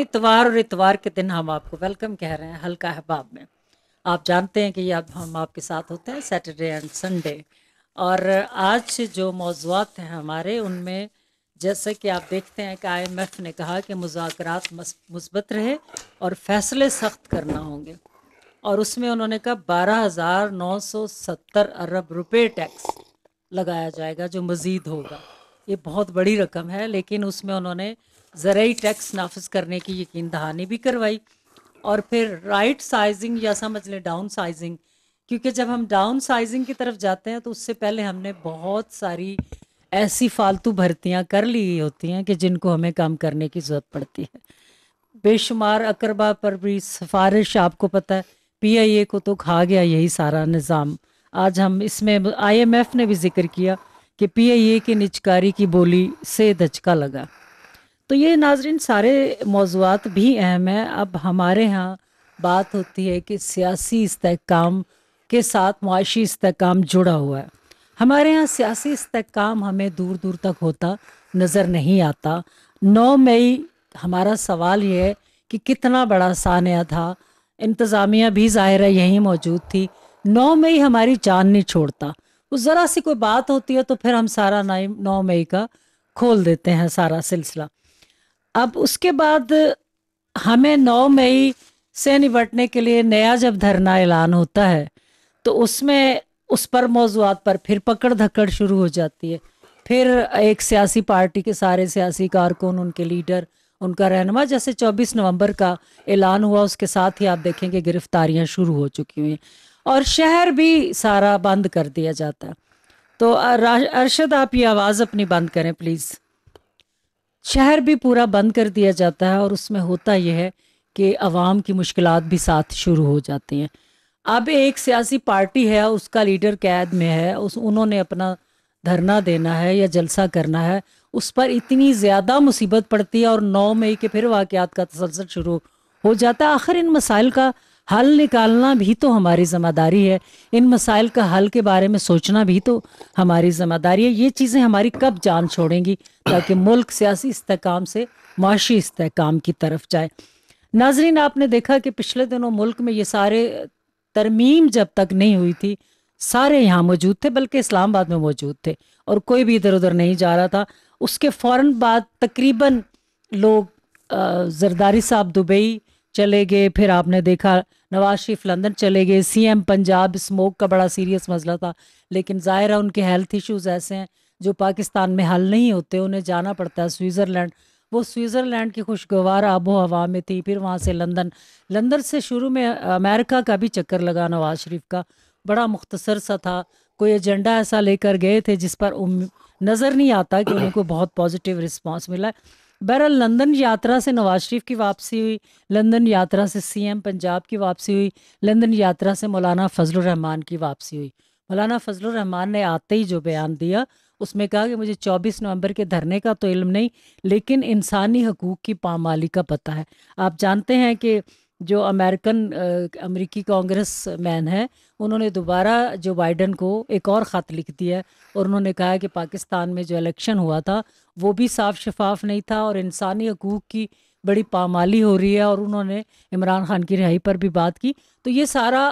इतवार और इतवार के दिन हम आपको वेलकम कह रहे हैं हल्का अहबाब में आप जानते हैं कि ये अब हम आपके साथ होते हैं सैटरडे एंड संडे और आज जो मौजूद हैं हमारे उनमें जैसे कि आप देखते हैं कि आईएमएफ ने कहा कि मुजाकर मुस्बत रहे और फैसले सख्त करना होंगे और उसमें उन्होंने कहा बारह हज़ार नौ सौ सत्तर अरब रुपए टैक्स लगाया जाएगा जो मज़ीद होगा ये बहुत बड़ी रकम है लेकिन उसमें उन्होंने ज़रूरी टैक्स नाफज करने की यकीन दहानी भी करवाई और फिर राइट साइजिंग या समझ लें डाउन साइजिंग क्योंकि जब हम डाउन साइजिंग की तरफ जाते हैं तो उससे पहले हमने बहुत सारी ऐसी फालतू भर्तियां कर ली होती हैं कि जिनको हमें काम करने की ज़रूरत पड़ती है बेशुमार अकरबा पर भी सिफारिश आपको पता है पीआईए को तो खा गया यही सारा निज़ाम आज हम इसमें आईएमएफ ने भी जिक्र किया कि पीआईए की निचकारी की बोली से धचका लगा तो ये नाजरीन सारे मौजूद भी अहम हैं अब हमारे यहाँ बात होती है कि सियासी इसकाम के साथ मुआशी इसकाम जुड़ा हुआ है हमारे यहाँ सियासी इसकाम हमें दूर दूर तक होता नज़र नहीं आता 9 मई हमारा सवाल ये है कि कितना बड़ा सानिया था इंतज़ामिया भी ज़ाहिर है यहीं मौजूद थी 9 मई हमारी जान नहीं छोड़ता उस तो ज़रा सी कोई बात होती है तो फिर हम सारा नाइम नौ मई का खोल देते हैं सारा सिलसिला अब उसके बाद हमें 9 मई से निपटने के लिए नया जब धरना ऐलान होता है तो उसमें उस पर मौजूद पर फिर पकड़ धक्कड़ शुरू हो जाती है फिर एक सियासी पार्टी के सारे सियासी कारकुन उनके लीडर उनका रहनमा जैसे 24 नवंबर का ऐलान हुआ उसके साथ ही आप देखेंगे गिरफ्तारियां शुरू हो चुकी हुई और शहर भी सारा बंद कर दिया जाता तो अरशद आप ये आवाज़ अपनी बंद करें प्लीज़ शहर भी पूरा बंद कर दिया जाता है और उसमें होता यह है कि आवाम की मुश्किल भी साथ शुरू हो जाती हैं अब एक सियासी पार्टी है उसका लीडर कैद में है उस उन्होंने अपना धरना देना है या जलसा करना है उस पर इतनी ज़्यादा मुसीबत पड़ती है और नौ मई के फिर वाक़ात का तसलसल शुरू हो जाता है आखिर इन मसाइल का हल निकालना भी तो हमारी ज़िम्मेदारी है इन मसाइल का हल के बारे में सोचना भी तो हमारी ज़िम्मेदारी है ये चीज़ें हमारी कब जान छोड़ेंगी ताकि मुल्क सियासी इसकाम से माशी इसकाम की तरफ जाए नाजरीन आपने देखा कि पिछले दिनों मुल्क में ये सारे तरमीम जब तक नहीं हुई थी सारे यहाँ मौजूद थे बल्कि इस्लामाबाद में मौजूद थे और कोई भी इधर उधर नहीं जा रहा था उसके फ़ौर बाद तकरीबन लोग जरदारी साहब दुबई चले गए फिर आपने देखा नवाज शरीफ लंदन चले गए सीएम पंजाब स्मोक का बड़ा सीरियस मसला था लेकिन ज़ाहिर है उनके हेल्थ इश्यूज़ ऐसे हैं जो पाकिस्तान में हल नहीं होते उन्हें जाना पड़ता है स्विट्ज़रलैंड वो स्विट्ज़रलैंड की खुशगवार आबो हवा में थी फिर वहाँ से लंदन लंदन से शुरू में अमेरिका का भी चक्कर लगा नवाज शरीफ का बड़ा मुख्तसर सा था कोई एजेंडा ऐसा लेकर गए थे जिस पर नज़र नहीं आता कि उनको बहुत पॉजिटिव रिस्पॉन्स मिला बहरहाल लंदन यात्रा से नवाज शरीफ की वापसी हुई लंदन यात्रा से सीएम पंजाब की वापसी हुई लंदन यात्रा से मौलाना फजल रहमान की वापसी हुई मौलाना फजल रहमान ने आते ही जो बयान दिया उसमें कहा कि मुझे 24 नवंबर के धरने का तो इल्म नहीं लेकिन इंसानी हकूक़ की पामाली का पता है आप जानते हैं कि जो अमेरिकन अमेरिकी कांग्रेस मैन है उन्होंने दोबारा जो बाइडन को एक और ख़त लिख दिया है और उन्होंने कहा है कि पाकिस्तान में जो इलेक्शन हुआ था वो भी साफ शफाफ नहीं था और इंसानी हकूक़ की बड़ी पामाली हो रही है और उन्होंने इमरान खान की रिहाई पर भी बात की तो ये सारा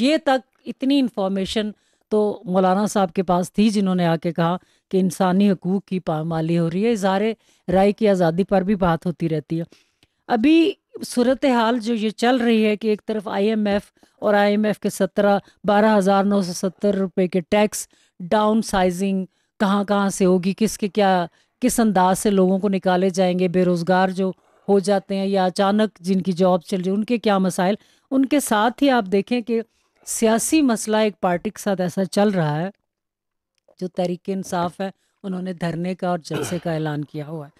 ये तक इतनी इन्फॉर्मेशन तो मौलाना साहब के पास थी जिन्होंने आके कहा कि इंसानी हकूक़ की पामाली हो रही है इजहार राय की आज़ादी पर भी बात होती रहती है अभी सूरत हाल जो ये चल रही है कि एक तरफ आईएमएफ और आईएमएफ के सत्रह बारह हज़ार नौ सौ सत्तर रुपये के टैक्स डाउन साइजिंग कहाँ कहाँ से होगी किसके क्या किस अंदाज से लोगों को निकाले जाएंगे बेरोज़गार जो हो जाते हैं या अचानक जिनकी जॉब चल रही उनके क्या मसाइल उनके साथ ही आप देखें कि सियासी मसला एक पार्टी के साथ ऐसा चल रहा है जो तहरीक इंसाफ है उन्होंने धरने का और जलसे का ऐलान किया हुआ है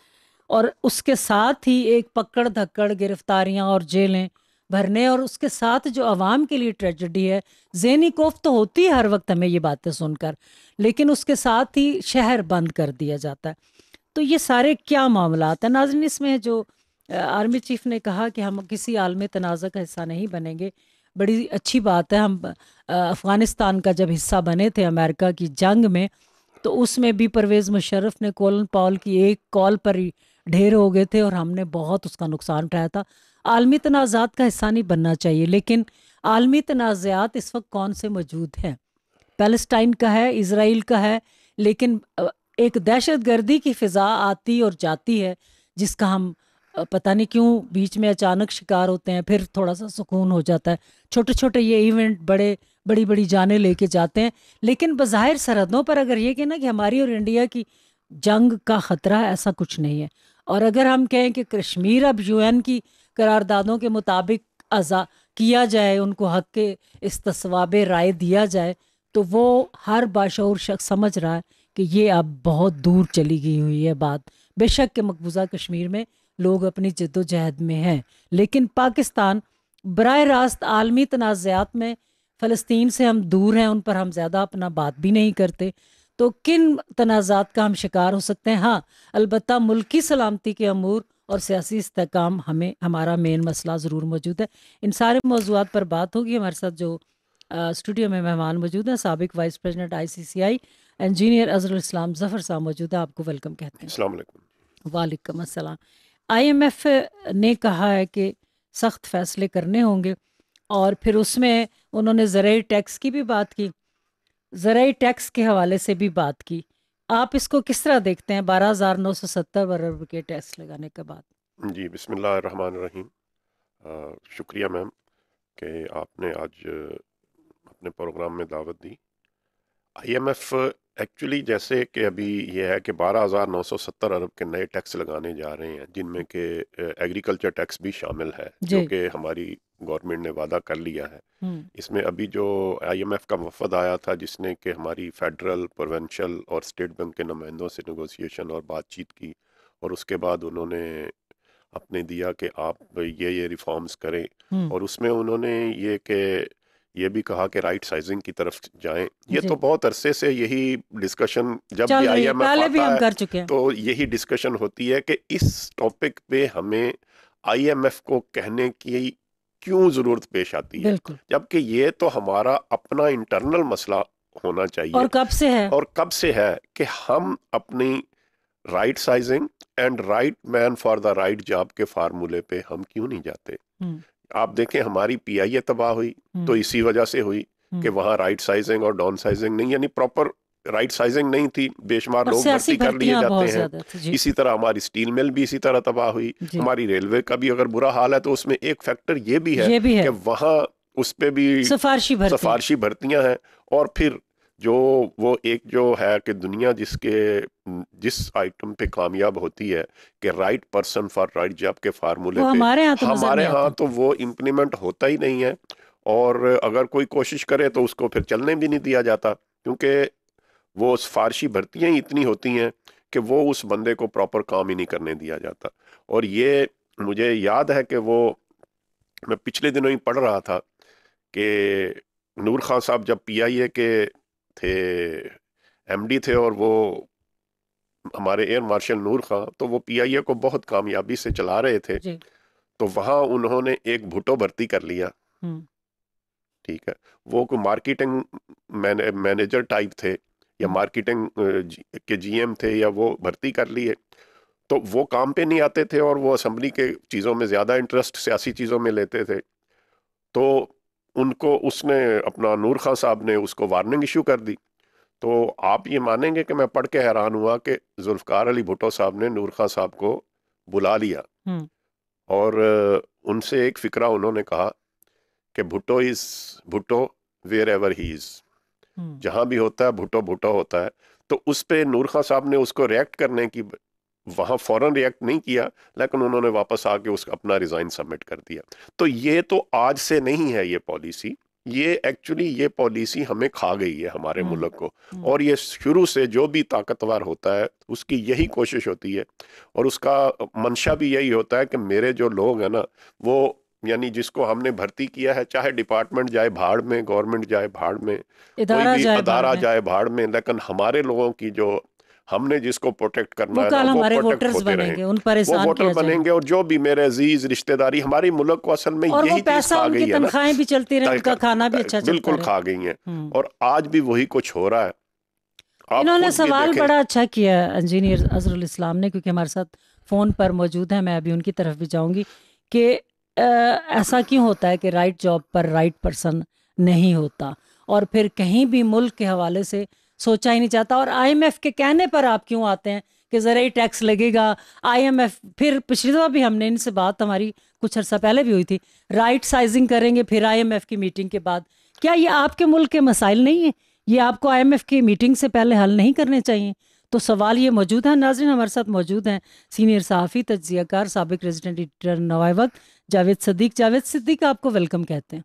और उसके साथ ही एक पकड़ धक्कड़ गिरफ्तारियां और जेलें भरने और उसके साथ जो आवाम के लिए ट्रेजडी है जहनी कोफ तो होती है हर वक्त हमें ये बातें सुनकर लेकिन उसके साथ ही शहर बंद कर दिया जाता है तो ये सारे क्या मामला है नाजन इसमें जो आर्मी चीफ ने कहा कि हम किसी आलमी तनाज़ा का हिस्सा नहीं बनेंगे बड़ी अच्छी बात है हम अफ़गानिस्तान का जब हिस्सा बने थे अमेरिका की जंग में तो उसमें भी परवेज़ मुशर्रफ ने कोलन पॉल की एक कॉल पर ही ढेर हो गए थे और हमने बहुत उसका नुकसान उठाया था आलमी तनाज़ात का हिस्सा नहीं बनना चाहिए लेकिन आलमी तनाज़ात इस वक्त कौन से मौजूद हैं पैलेस्टाइन का है इसराइल का है लेकिन एक दहशत गर्दी की फ़िज़ा आती और जाती है जिसका हम पता नहीं क्यों बीच में अचानक शिकार होते हैं फिर थोड़ा सा सुकून हो जाता है छोटे छोटे ये इवेंट बड़े बड़ी बड़ी जाने लेके जाते हैं लेकिन बाहिर सरहदों पर अगर ये कहना कि हमारी और इंडिया की जंग का ख़तरा ऐसा कुछ नहीं है और अगर हम कहें कि कश्मीर अब यूएन की करारदादों के मुताबिक अजा किया जाए उनको हक के इस तस्वाब राय दिया जाए तो वो हर बाशूर शख्स समझ रहा है कि ये अब बहुत दूर चली गई हुई है बात बेशक के मकबूजा कश्मीर में लोग अपनी जद्दोजहद में हैं लेकिन पाकिस्तान बर रास्त आलमी तनाज़ात में फ़लस्तीन से हम दूर हैं उन पर हम ज़्यादा अपना बात भी नहीं करते तो किन तनाज़ात का हम शिकार हो सकते हैं हाँ अलबत् मुल्की सलामती के अमूर और सियासी इसकाम हमें हमारा मेन मसला ज़रूर मौजूद है इन सारे मौजूद पर बात होगी हमारे साथ जो स्टूडियो में मेहमान मौजूद हैं सबक vice president I C C I engineer Azhar Islam Zafar साहब मौजूद है आपको वेलकम कहते हैं वालेकुम एम एफ ने कहा है कि सख्त फैसले करने होंगे और फिर उसमें उन्होंने जरिए टैक्स की भी बात की ज़रूरी टैक्स के हवाले से भी बात की आप इसको किस तरह देखते हैं बारह हज़ार नौ सौ सत्तर अरब के टैक्स लगाने के बाद जी रहीम शुक्रिया मैम कि आपने आज अपने प्रोग्राम में दावत दी आई एम एफ एक्चुअली जैसे कि अभी यह है कि 12,970 अरब के नए टैक्स लगाने जा रहे हैं जिनमें के एग्रीकल्चर टैक्स भी शामिल है जो कि हमारी गवर्नमेंट ने वादा कर लिया है इसमें अभी जो आईएमएफ का वफद आया था जिसने कि हमारी फेडरल प्रोवेंशल और स्टेट बैंक के नुमाइंदों से नगोसिएशन और बातचीत की और उसके बाद उन्होंने अपने दिया कि आप ये ये रिफॉर्म्स करें और उसमें उन्होंने ये कि ये भी कहा कि राइट साइजिंग की तरफ जाएं ये तो बहुत अरसे से यही डिस्कशन जब भी आई एम आता है तो यही डिस्कशन होती है कि इस टॉपिक पे हमें आईएमएफ को कहने की क्यों जरूरत पेश आती है जबकि ये तो हमारा अपना इंटरनल मसला होना चाहिए और कब से है और कब से है कि हम अपनी right sizing and right man for the right job के फार्मूले पे हम क्यों नहीं जाते हम्म। आप देखें हमारी ए तबाह हुई तो हम्म। इसी वजह से हुई हम्म। कि वहाँ राइट साइजिंग और डाउन साइजिंग नहीं यानी प्रॉपर राइट साइजिंग नहीं थी बेशुमार लोग भर्ती कर लिए जाते हैं इसी तरह हमारी स्टील मिल भी इसी तरह तबाह हुई हमारी रेलवे का भी अगर बुरा हाल है तो उसमें एक फैक्टर ये भी है, कि वहाँ उस पर भी सिफारशी सफारशी भर्तियां हैं और फिर जो वो एक जो है कि दुनिया जिसके जिस आइटम पे कामयाब होती है कि right person for right job के फार्मूले हमारे यहाँ तो हमारे यहाँ तो वो इम्प्लीमेंट होता ही नहीं है और अगर कोई कोशिश करे तो उसको फिर चलने भी नहीं दिया जाता क्योंकि वो सिफारशी भर्तियाँ ही इतनी होती हैं कि वो उस बंदे को प्रॉपर काम ही नहीं करने दिया जाता और ये मुझे याद है कि वो मैं पिछले दिनों ही पढ़ रहा था कि नूर खान साहब जब पी आई ए के थे एमडी थे और वो हमारे एयर मार्शल नूर खां तो वो पीआईए को बहुत कामयाबी से चला रहे थे तो वहाँ उन्होंने एक भुटो भर्ती कर लिया हम्म। ठीक है वो को मार्केटिंग मैनेजर टाइप थे या मार्केटिंग हम्म। के जीएम थे या वो भर्ती कर लिए तो वो काम पे नहीं आते थे और वो असम्बली के चीज़ों में ज़्यादा इंटरेस्ट सियासी चीज़ों में लेते थे तो उनको उसने अपना नूर खां साहब ने उसको वार्निंग इशू कर दी तो आप ये मानेंगे कि मैं पढ़ के हैरान हुआ कि जुल्फकार अली भुटो साहब ने नूर खां साहब को बुला लिया हम्म। और उनसे एक फ़िक्रा उन्होंने कहा कि Bhutto is Bhutto wherever he is जहाँ भी होता है भुटो भुटो होता है तो उस पर नूर खां साहब ने उसको रिएक्ट करने की वहाँ फौरन रिएक्ट नहीं किया लेकिन उन्होंने वापस आके उसका अपना रिज़ाइन सबमिट कर दिया तो ये तो आज से नहीं है ये पॉलिसी ये एक्चुअली ये पॉलिसी हमें खा गई है हमारे हम्म, मुल्क को हम्म। और ये शुरू से जो भी ताकतवर होता है उसकी यही कोशिश होती है और उसका मंशा भी यही होता है कि मेरे जो लोग हैं ना वो यानी जिसको हमने भर्ती किया है चाहे डिपार्टमेंट जाए भाड़ में गवर्नमेंट जाए भाड़ में कोई भी अदारा जाए भाड़ में लेकिन हमारे लोगों की जो हमने जिसको प्रोटेक्ट करना है वो हमारे वोटर्स बनेंगे उन पर वो वोटर बनेंगे और जो भी मेरे अजीज रिश्तेदारी हमारी मुल्क को असल में यही पैसा खा गई है तनख्वाहें भी चलती रही उनका खाना भी अच्छा बिल्कुल खा गई है हम्म। और आज भी वही कुछ हो रहा है इन्होंने सवाल बड़ा अच्छा किया इंजीनियर अजरुल इस्लाम ने क्योंकि हमारे साथ फ़ोन पर मौजूद है मैं अभी उनकी तरफ भी जाऊंगी कि ऐसा क्यों होता है कि राइट जॉब पर राइट पर्सन नहीं होता और फिर कहीं भी मुल्क के हवाले से सोचा ही नहीं जाता और आईएमएफ के कहने पर आप क्यों आते हैं कि ज़रा ही टैक्स लगेगा आईएमएफ फिर पिछली दफ़ा भी हमने इनसे बात हमारी कुछ अर्सा पहले भी हुई थी राइट साइजिंग करेंगे फिर आईएमएफ की मीटिंग के बाद क्या ये आपके मुल्क के मसाइल नहीं है ये आपको आईएमएफ की मीटिंग से पहले हल नहीं करने चाहिए तो सवाल ये मौजूद है नाजरन हमारे साथ मौजूद हैं सीनियर सहाफ़ी कार सबक रेजिडेंट एडिटर वक्त जावेद सदीक जावेद सदीक आपको वेलकम कहते हैं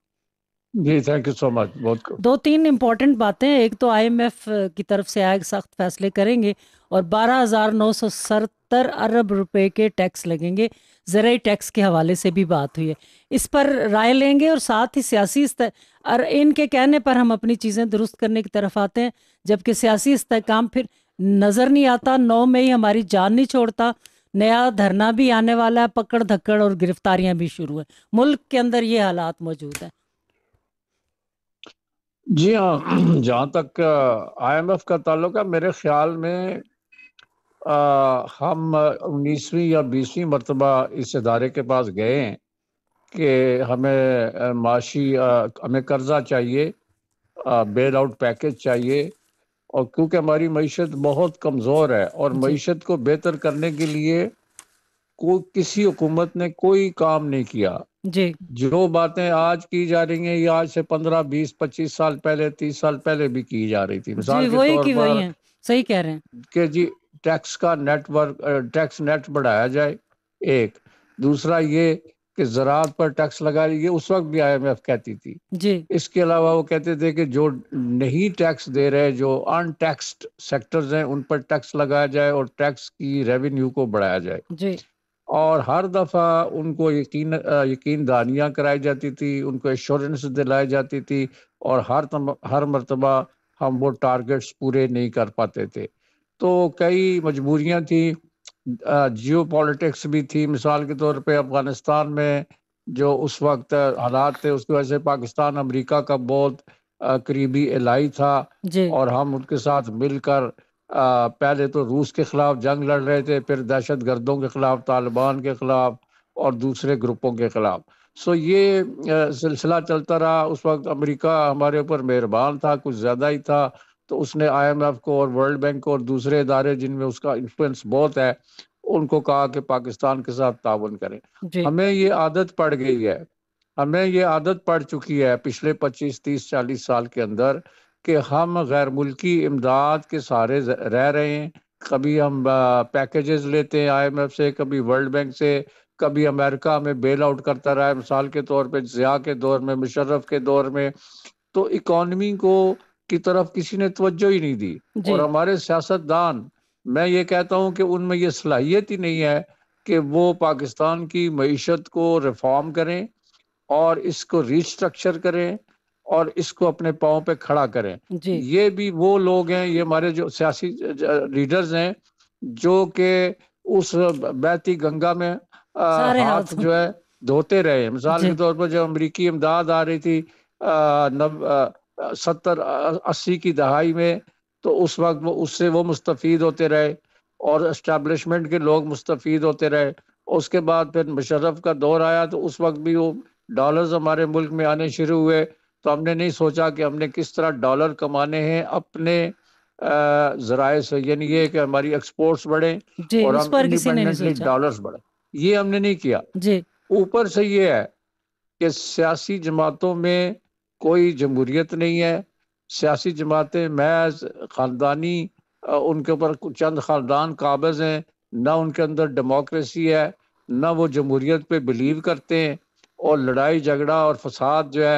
जी थैंक यू सो मच बहुत दो तीन इम्पोर्टेंट बातें एक तो आईएमएफ की तरफ से आए सख्त फैसले करेंगे और बारह हज़ार नौ सौ सत्तर अरब रुपए के टैक्स लगेंगे जरिए टैक्स के हवाले से भी बात हुई है इस पर राय लेंगे और साथ ही सियासी और इनके कहने पर हम अपनी चीज़ें दुरुस्त करने की तरफ आते हैं जबकि सियासी इसकाम फिर नज़र नहीं आता नौ में ही हमारी जान नहीं छोड़ता नया धरना भी आने वाला है पकड़ धक्कड़ और गिरफ्तारियां भी शुरू हैं मुल्क के अंदर ये हालात मौजूद हैं जी हाँ जहाँ तक आईएमएफ का ताल्लुक है मेरे ख्याल में आ, हम उन्नीसवीं या बीसवीं मरतबा इस इदारे के पास गए हैं कि हमें माशी आ, हमें कर्जा चाहिए बेल आउट पैकेज चाहिए और क्योंकि हमारी मीशत बहुत कमज़ोर है और मीशत को बेहतर करने के लिए को किसी हुकूमत ने कोई काम नहीं किया जी जो बातें आज की जा रही हैं ये आज से पंद्रह बीस पच्चीस साल पहले तीस साल पहले भी की जा रही थी मिसाल के तौर पर सही कह रहे हैं कि जी टैक्स का नेटवर्क टैक्स नेट बढ़ाया जाए एक दूसरा ये कि ज़रात पर टैक्स लगा ये उस वक्त भी आईएमएफ कहती थी जी इसके अलावा वो कहते थे कि जो नहीं टैक्स दे रहे जो अनटैक्स्ड सेक्टर्स हैं उन पर टैक्स लगाया जाए और टैक्स की रेवेन्यू को बढ़ाया जाए जी और हर दफ़ा उनको यकीन यकीन दानियाँ कराई जाती थी उनको एश्योरेंस दिलाई जाती थी और हर तम, हर मरतबा हम वो टारगेट्स पूरे नहीं कर पाते थे तो कई मजबूरियाँ थी जियो पॉलिटिक्स भी थी मिसाल के तौर पे अफ़गानिस्तान में जो उस वक्त हालात थे उसकी वजह से पाकिस्तान अमेरिका का बहुत करीबी एलाई था और हम उनके साथ मिलकर पहले तो रूस के ख़िलाफ़ जंग लड़ रहे थे फिर दहशत गर्दों के ख़िलाफ़ तालिबान के ख़िलाफ़ और दूसरे ग्रुपों के ख़िलाफ़ सो ये सिलसिला चलता रहा उस वक्त अमेरिका हमारे ऊपर मेहरबान था कुछ ज़्यादा ही था तो उसने आईएमएफ को और वर्ल्ड बैंक को और दूसरे इदारे जिनमें उसका इन्फ्लुएंस बहुत है उनको कहा कि पाकिस्तान के साथ ताउन करें हमें ये आदत पड़ गई है हमें ये आदत पड़ चुकी है पिछले 25 30 40 साल के अंदर कि हम गैर मुल्की इमदाद के सहारे रह रहे हैं कभी हम पैकेजेस लेते हैं आईएमएफ से कभी वर्ल्ड बैंक से कभी अमेरिका में बेल आउट करता रहा है मिसाल के तौर पे जिया के दौर में मुशर्रफ के दौर में तो इकॉनमी को की तरफ किसी ने तवज्जो ही नहीं दी और हमारे सियासतदान मैं ये कहता हूँ कि उनमें ये सलाहियत ही नहीं है कि वो पाकिस्तान की मीशत को रिफॉर्म करें और इसको रिस्ट्रक्चर करें और इसको अपने पाओ पे खड़ा करें जी। ये भी वो लोग हैं ये हमारे जो सियासी लीडर्स हैं जो के उस बहती गंगा में हाथ, हाथ जो है धोते रहे मिसाल के तौर पर जब अमरीकी इमदाद आ रही थी अः नब, सत्तर अस्सी की दहाई में तो उस वक्त उससे वो मुस्तफ़ होते रहे और इस्टेब्लिशमेंट के लोग मुस्तफ़ होते रहे उसके बाद फिर मुशरफ का दौर आया तो उस वक्त भी वो डॉलर्स हमारे मुल्क में आने शुरू हुए तो हमने नहीं सोचा कि हमने किस तरह डॉलर कमाने हैं अपने जराए से यानी ये कि हमारी एक्सपोर्ट्स बढ़े और हम इंडिपेंडेंटली डॉलर्स बढ़े ये हमने नहीं किया ऊपर से ये है कि सियासी जमातों में कोई जमहूरियत नहीं है सियासी जमातें महज ख़ानदानी उनके ऊपर चंद ख़ानदान काबज हैं ना उनके अंदर डेमोक्रेसी है ना वो जमहूरियत पे बिलीव करते हैं और लड़ाई झगड़ा और फसाद जो है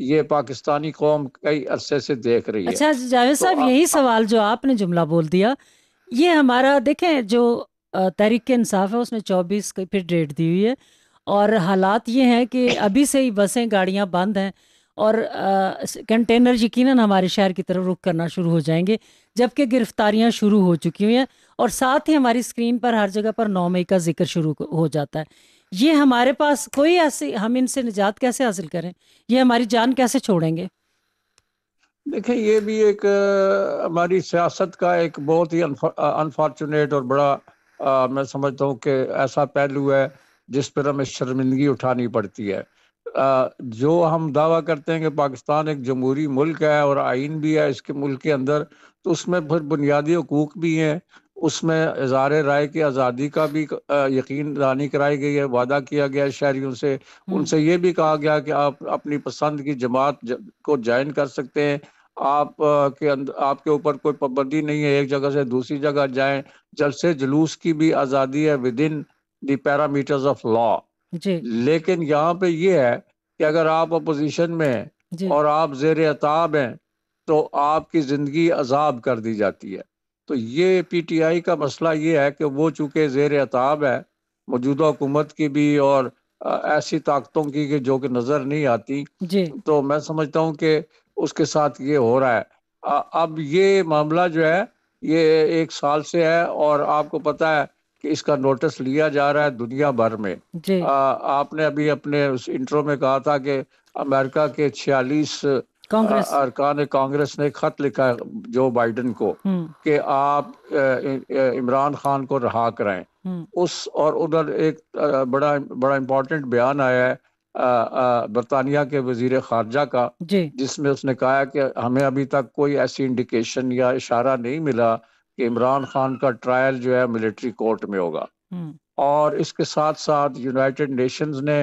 ये पाकिस्तानी कौम कई अरसे से देख रही है अच्छा जावेद तो साहब तो यही सवाल जो आपने जुमला बोल दिया ये हमारा देखें जो तहरीक इंसाफ है उसने चौबीस फिर डेट दी हुई है और हालात ये हैं कि अभी से ही बसें गाड़ियाँ बंद हैं और कंटेनर यकीन हमारे शहर की तरफ रुख करना शुरू हो जाएंगे जबकि गिरफ्तारियां शुरू हो चुकी हुई हैं और साथ ही हमारी स्क्रीन पर हर जगह पर नौ मई का जिक्र शुरू हो जाता है ये हमारे पास कोई ऐसी हम इनसे निजात कैसे हासिल करें ये हमारी जान कैसे छोड़ेंगे देखें ये भी एक हमारी सियासत का एक बहुत ही अनफॉर्चुनेट और बड़ा आ, मैं समझता हूँ कि ऐसा पहलू है जिस पर हमें शर्मिंदगी उठानी पड़ती है आ, जो हम दावा करते हैं कि पाकिस्तान एक जमहूरी मुल्क है और आइन भी है इसके मुल्क के अंदर तो उसमें फिर बुनियादी हकूक भी हैं उसमें इजहार राय की आज़ादी का भी यकीन दानी कराई गई है वादा किया गया है शहरीों से हम्म। उनसे ये भी कहा गया कि आप अपनी पसंद की जमात को ज्वाइन कर सकते हैं आप के अंदर आपके ऊपर कोई पाबंदी नहीं है एक जगह से दूसरी जगह जाएं जलसे जुलूस की भी आज़ादी है within parameters of law लेकिन यहाँ पे ये है कि अगर आप अपोजिशन में हैं और आप जेर अताब हैं तो आपकी जिंदगी अजाब कर दी जाती है तो ये पी टी आई का मसला ये है कि वो चूंकि जेर अताब है मौजूदा हुकूमत की भी और ऐसी ताकतों की कि जो कि नजर नहीं आती तो मैं समझता हूँ कि उसके साथ ये हो रहा है अब ये मामला जो है ये एक साल से है और आपको पता है कि इसका नोटिस लिया जा रहा है दुनिया भर में आ, आपने अभी अपने उस इंट्रो में कहा था कि अमेरिका के छियालीस कांग्रेस अरकान कांग्रेस ने खत लिखा जो बाइडन को हम्म। कि आप इमरान खान को रहा कराएं हम्म। उस और उधर एक बड़ा बड़ा इम्पोर्टेंट बयान आया है बरतानिया के वजीर खारजा का जिसमें उसने कहा कि हमें अभी तक कोई ऐसी इंडिकेशन या इशारा नहीं मिला कि इमरान खान का ट्रायल जो है मिलिट्री कोर्ट में होगा हम्म। और इसके साथ साथ यूनाइटेड नेशंस ने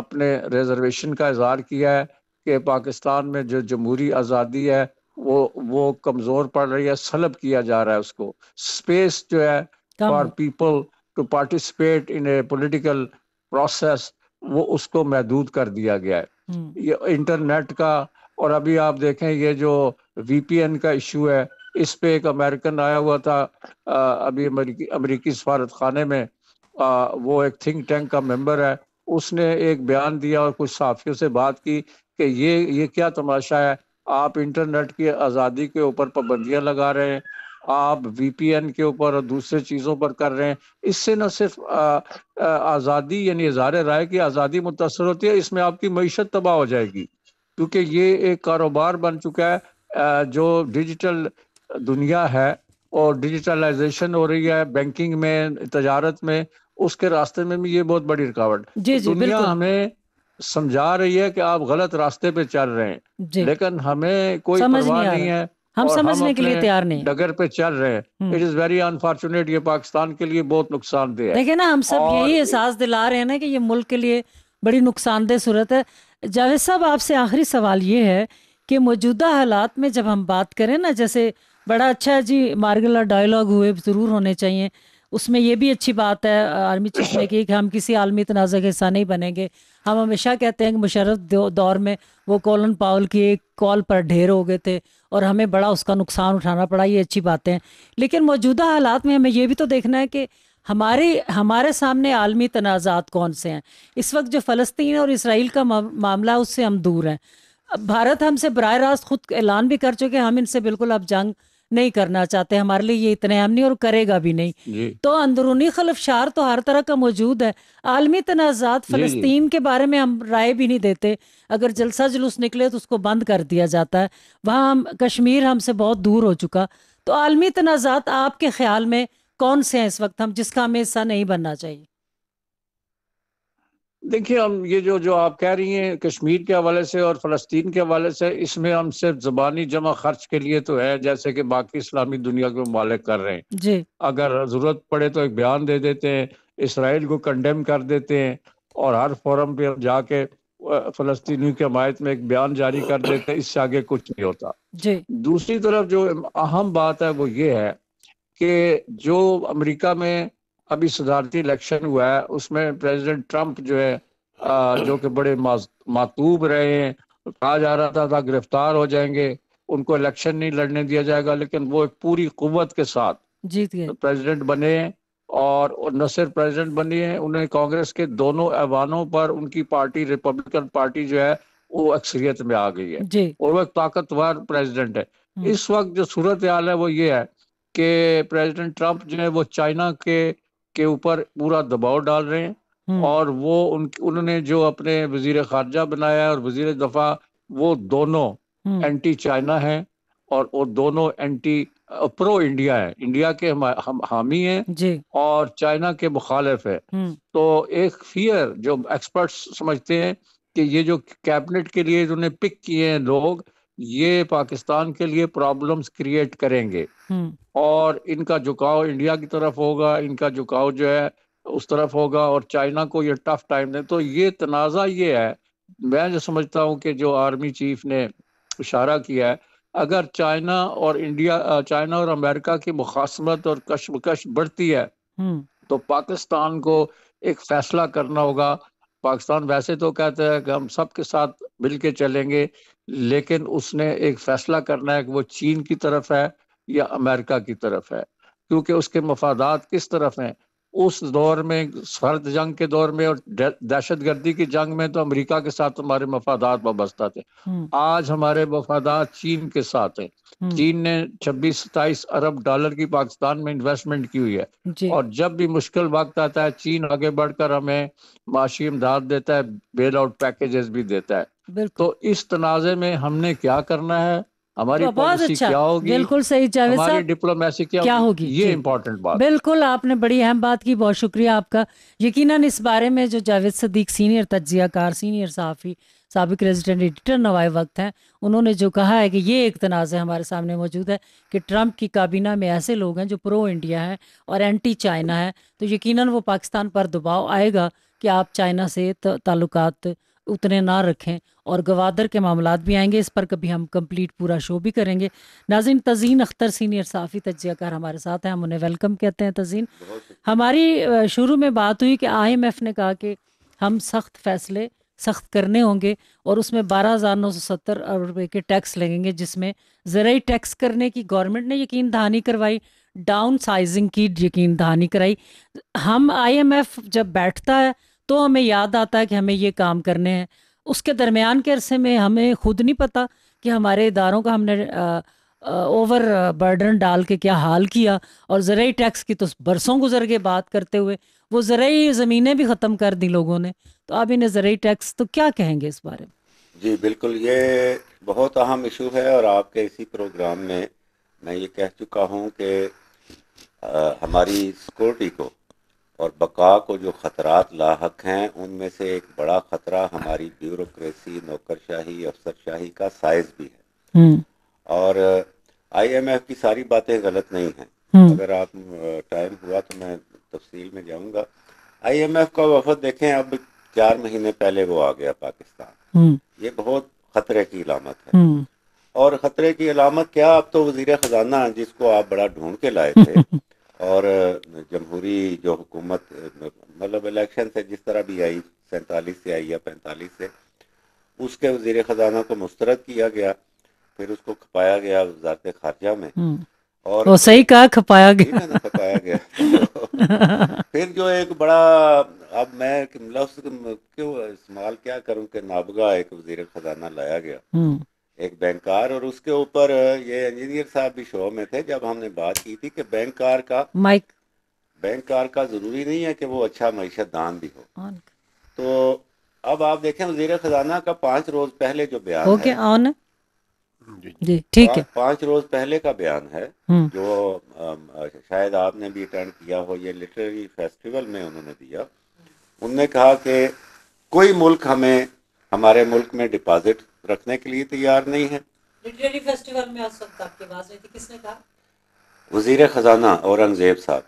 अपने रिजर्वेशन का इजहार किया है कि पाकिस्तान में जो जमहूरी आज़ादी है वो वो कमज़ोर पड़ रही है सलब किया जा रहा है उसको स्पेस जो है for people to participate in a political process वो उसको महदूद कर दिया गया है हम्म। ये इंटरनेट का और अभी आप देखें ये जो वीपीएन का इशू है इस पे एक अमेरिकन आया हुआ था आ, अभी अमरीकी अमरीकी सफारत खाने में आ, वो एक थिंक टैंक का मेंबर है उसने एक बयान दिया और कुछ साफियों से बात की कि ये ये क्या तमाशा है आप इंटरनेट की आज़ादी के ऊपर पाबंदियाँ लगा रहे हैं आप वीपीएन के ऊपर और दूसरे चीज़ों पर कर रहे हैं इससे न सिर्फ आज़ादी यानी इजहार राय की आज़ादी मुतासर होती है इसमें आपकी मीशत तबाह हो जाएगी क्योंकि ये एक कारोबार बन चुका है जो डिजिटल दुनिया है और डिजिटलाइजेशन हो रही है बैंकिंग में तजारत में उसके रास्ते में भी ये बहुत बड़ी रुकावट जी जी दुनिया हमें समझा रही है कि आप गलत रास्ते पे चल रहे हैं लेकिन हमें कोई समझ नहीं, नहीं है हम समझने हम के लिए तैयार नहीं डगर पे चल रहे हैं इट इज वेरी अनफॉर्चुनेट ये पाकिस्तान के लिए बहुत नुकसानदेह है देखिए ना हम सब यही एहसास दिला रहे हैं ना कि ये मुल्क के लिए बड़ी नुकसानदेह सूरत है जावेद साहब आपसे आखिरी सवाल ये है कि मौजूदा हालात में जब हम बात करें ना जैसे बड़ा अच्छा जी मार्गला डायलॉग हुए ज़रूर होने चाहिए उसमें ये भी अच्छी बात है आर्मी चीफ ने की कि हम किसी आलमी तनाज़ का हिस्सा नहीं बनेंगे हम हमेशा कहते हैं कि मुशरफ दौर में वो कॉलन पावल की एक कॉल पर ढेर हो गए थे और हमें बड़ा उसका नुकसान उठाना पड़ा ये अच्छी बातें हैं लेकिन मौजूदा हालात में हमें ये भी तो देखना है कि हमारे हमारे सामने आलमी तनाज़ात कौन से हैं इस वक्त जो फ़लस्तीन और इसराइल का मामला उससे हम दूर हैं भारत हमसे बर रास्त ख़ुद ऐलान भी कर चुके हैं हम इनसे बिल्कुल अब जंग नहीं करना चाहते हमारे लिए ये इतने अहम नहीं और करेगा भी नहीं तो अंदरूनी खलफशार तो हर तरह का मौजूद है आलमी तनाजात फलस्तीन के बारे में हम राय भी नहीं देते अगर जलसा जुलूस निकले तो उसको बंद कर दिया जाता है वहाँ हम कश्मीर हमसे बहुत दूर हो चुका तो आलमी तनाजात आपके ख्याल में कौन से हैं इस वक्त हम जिसका हमें हिस्सा नहीं बनना चाहिए देखिए हम ये जो जो आप कह रही हैं कश्मीर के हवाले से और फ़लस्तीन के हवाले से इसमें हम सिर्फ ज़बानी जमा खर्च के लिए तो है जैसे कि बाकी इस्लामी दुनिया के ममालिक कर रहे हैं जी अगर ज़रूरत पड़े तो एक बयान दे देते हैं इसराइल को कंडेम कर देते हैं और हर फोरम पे जाके फ़लस्तीनियों की हमायत में एक बयान जारी कर देते हैं इससे आगे कुछ नहीं होता जी दूसरी तरफ जो अहम बात है वो ये है कि जो अमरीका में अभी सदारती इलेक्शन हुआ है उसमें प्रेसिडेंट ट्रंप जो है जो कि बड़े मातूब रहे हैं कहा जा रहा था, था गिरफ्तार हो जाएंगे उनको इलेक्शन नहीं लड़ने दिया जाएगा लेकिन वो एक पूरी कुवत के साथ जीत गए प्रेसिडेंट बने और न सिर्फ प्रेसिडेंट बने हैं उन्हें कांग्रेस के दोनों ऐवानों पर उनकी पार्टी रिपब्लिकन पार्टी जो है वो अक्सरियत में आ गई है और वो एक ताकतवर प्रेसिडेंट है हम्म। इस वक्त जो सूरत हाल है वो ये है कि प्रेसिडेंट ट्रंप जो है वो चाइना के के ऊपर पूरा दबाव डाल रहे हैं हम्म। और वो उन उन्होंने जो अपने वजीर खारजा बनाया है और वजीर दफा वो दोनों एंटी चाइना है और वो दोनों एंटी प्रो इंडिया है इंडिया के हम, हम हामी हैं और चाइना के मुखालिफ है हम्म। तो एक फियर जो एक्सपर्ट्स समझते हैं कि ये जो कैबिनेट के लिए जो पिक किए हैं लोग ये पाकिस्तान के लिए प्रॉब्लम्स क्रिएट करेंगे हम्म। और इनका झुकाव इंडिया की तरफ होगा इनका झुकाव जो है उस तरफ होगा और चाइना को ये टफ टाइम दें तो ये तनाज़ा ये है मैं जो समझता हूँ कि जो आर्मी चीफ ने इशारा किया है अगर चाइना और इंडिया चाइना और अमेरिका की मुखासमत और कशमकश बढ़ती है हम्म। तो पाकिस्तान को एक फैसला करना होगा पाकिस्तान वैसे तो कहते हैं कि हम सबके साथ मिल के चलेंगे लेकिन उसने एक फैसला करना है कि वो चीन की तरफ है या अमेरिका की तरफ है क्योंकि उसके मफादात किस तरफ हैं उस दौर में सर्द जंग के दौर में और दहशत गर्दी की जंग में तो अमेरिका के साथ हमारे मफादात वाबस्ता थे हम्म। आज हमारे मफादात चीन के साथ हैं हम्म। चीन ने 26 सताईस अरब डॉलर की पाकिस्तान में इन्वेस्टमेंट की हुई है और जब भी मुश्किल वक्त आता है चीन आगे बढ़कर हमें माशी इमदाद देता है बेल आउट पैकेजेस भी देता है तो इस तनाजे में हमने क्या करना है हमारी तो बहुत अच्छा क्या होगी बिल्कुल सही जावेद साहब डिप्लोमेसी क्या, क्या होगी ये इम्पोर्टेंट बात बिल्कुल आपने बड़ी अहम बात की बहुत शुक्रिया आपका यकीनन इस बारे में जो जावेद सदीक सीनियर तजियाकार सीनियर सहाफ़ी सबक रेजिडेंट एडिटर नवाए वक्त हैं उन्होंने जो कहा है कि ये एक तनाज़ हमारे सामने मौजूद है कि ट्रंप की काबीना में ऐसे लोग हैं जो प्रो इंडिया हैं और एंटी चाइना है तो यकीन वो पाकिस्तान पर दबाव आएगा कि आप चाइना से ताल्लुकात उतने ना रखें और गवादर के मामला भी आएंगे इस पर कभी हम कंप्लीट पूरा शो भी करेंगे नाजिन तजीन अख्तर सीनियर साफ़ी तजयकार हमारे साथ हैं हम उन्हें वेलकम कहते हैं तजीन हमारी शुरू में बात हुई कि आई एम एफ़ ने कहा कि हम सख्त फैसले सख्त करने होंगे और उसमें बारह हज़ार नौ सौ सत्तर अरब रुपये के टैक्स लगेंगे जिसमें ज़रूरी टैक्स करने की गवर्नमेंट ने यकीन दहानी करवाई डाउन साइजिंग की यकीन दहानी कराई हम आईएमएफ जब बैठता है तो हमें याद आता है कि हमें ये काम करने हैं उसके दरमियान के अरसे में हमें खुद नहीं पता कि हमारे इदारों का हमने ओवर बर्डन डाल के क्या हाल किया और ज़रूरी टैक्स की तो बरसों गुजर के बात करते हुए वो ज़रूरी ज़मीनें भी ख़त्म कर दी लोगों ने तो अब इन्हें ज़रूरी टैक्स तो क्या कहेंगे इस बारे में जी बिल्कुल ये बहुत अहम इशू है और आपके इसी प्रोग्राम में मैं ये कह चुका हूँ कि हमारी सिक्योरिटी को और बका को जो ख़तरात लाक हैं उनमें से एक बड़ा ख़तरा हमारी ब्यूरोसी नौकरशाही अफसरशाही का साइज भी है हम्म। और आईएमएफ की सारी बातें गलत नहीं हैं हम्म। अगर आप टाइम हुआ तो मैं तफसील में जाऊंगा आईएमएफ का वफद देखें अब चार महीने पहले वो आ गया पाकिस्तान हम्म। ये बहुत खतरे की इलामत है और खतरे की अलामत क्या अब तो वजीर खजाना जिसको आप बड़ा ढूंढ के लाए थे और जमहूरी जो हुकूमत मतलब इलेक्शन से जिस तरह भी आई सैतालीस से आई या पैंतालीस से उसके वजीर ख़जाना को मुस्तरद किया गया फिर उसको खपाया गया वजारत खारजा में हम्म। और वो सही कहा खपाया गया खपाया गया फिर जो एक बड़ा अब मैं लफ्ज क्यों इस्तेमाल क्या करूं कि नाबगा एक वजीर खजाना लाया गया हम्म। एक बैंकार और उसके ऊपर ये इंजीनियर साहब भी शो में थे जब हमने बात की थी कि बैंकार का माइक बैंकार का जरूरी नहीं है कि वो अच्छा मीशत दान भी हो तो अब आप देखें वजीर खजाना का पांच रोज पहले जो बयान ओके ऑन जी ठीक है पांच रोज पहले का बयान है हम्म। जो शायद आपने भी अटेंड किया हो ये लिटरेरी फेस्टिवल में उन्होंने दिया उनने कहा कि कोई मुल्क हमें हमारे मुल्क में डिपॉजिट रखने के लिए तैयार नहीं है फेस्टिवल में थी किसने कहा वजीर खजाना औरंगजेब साहब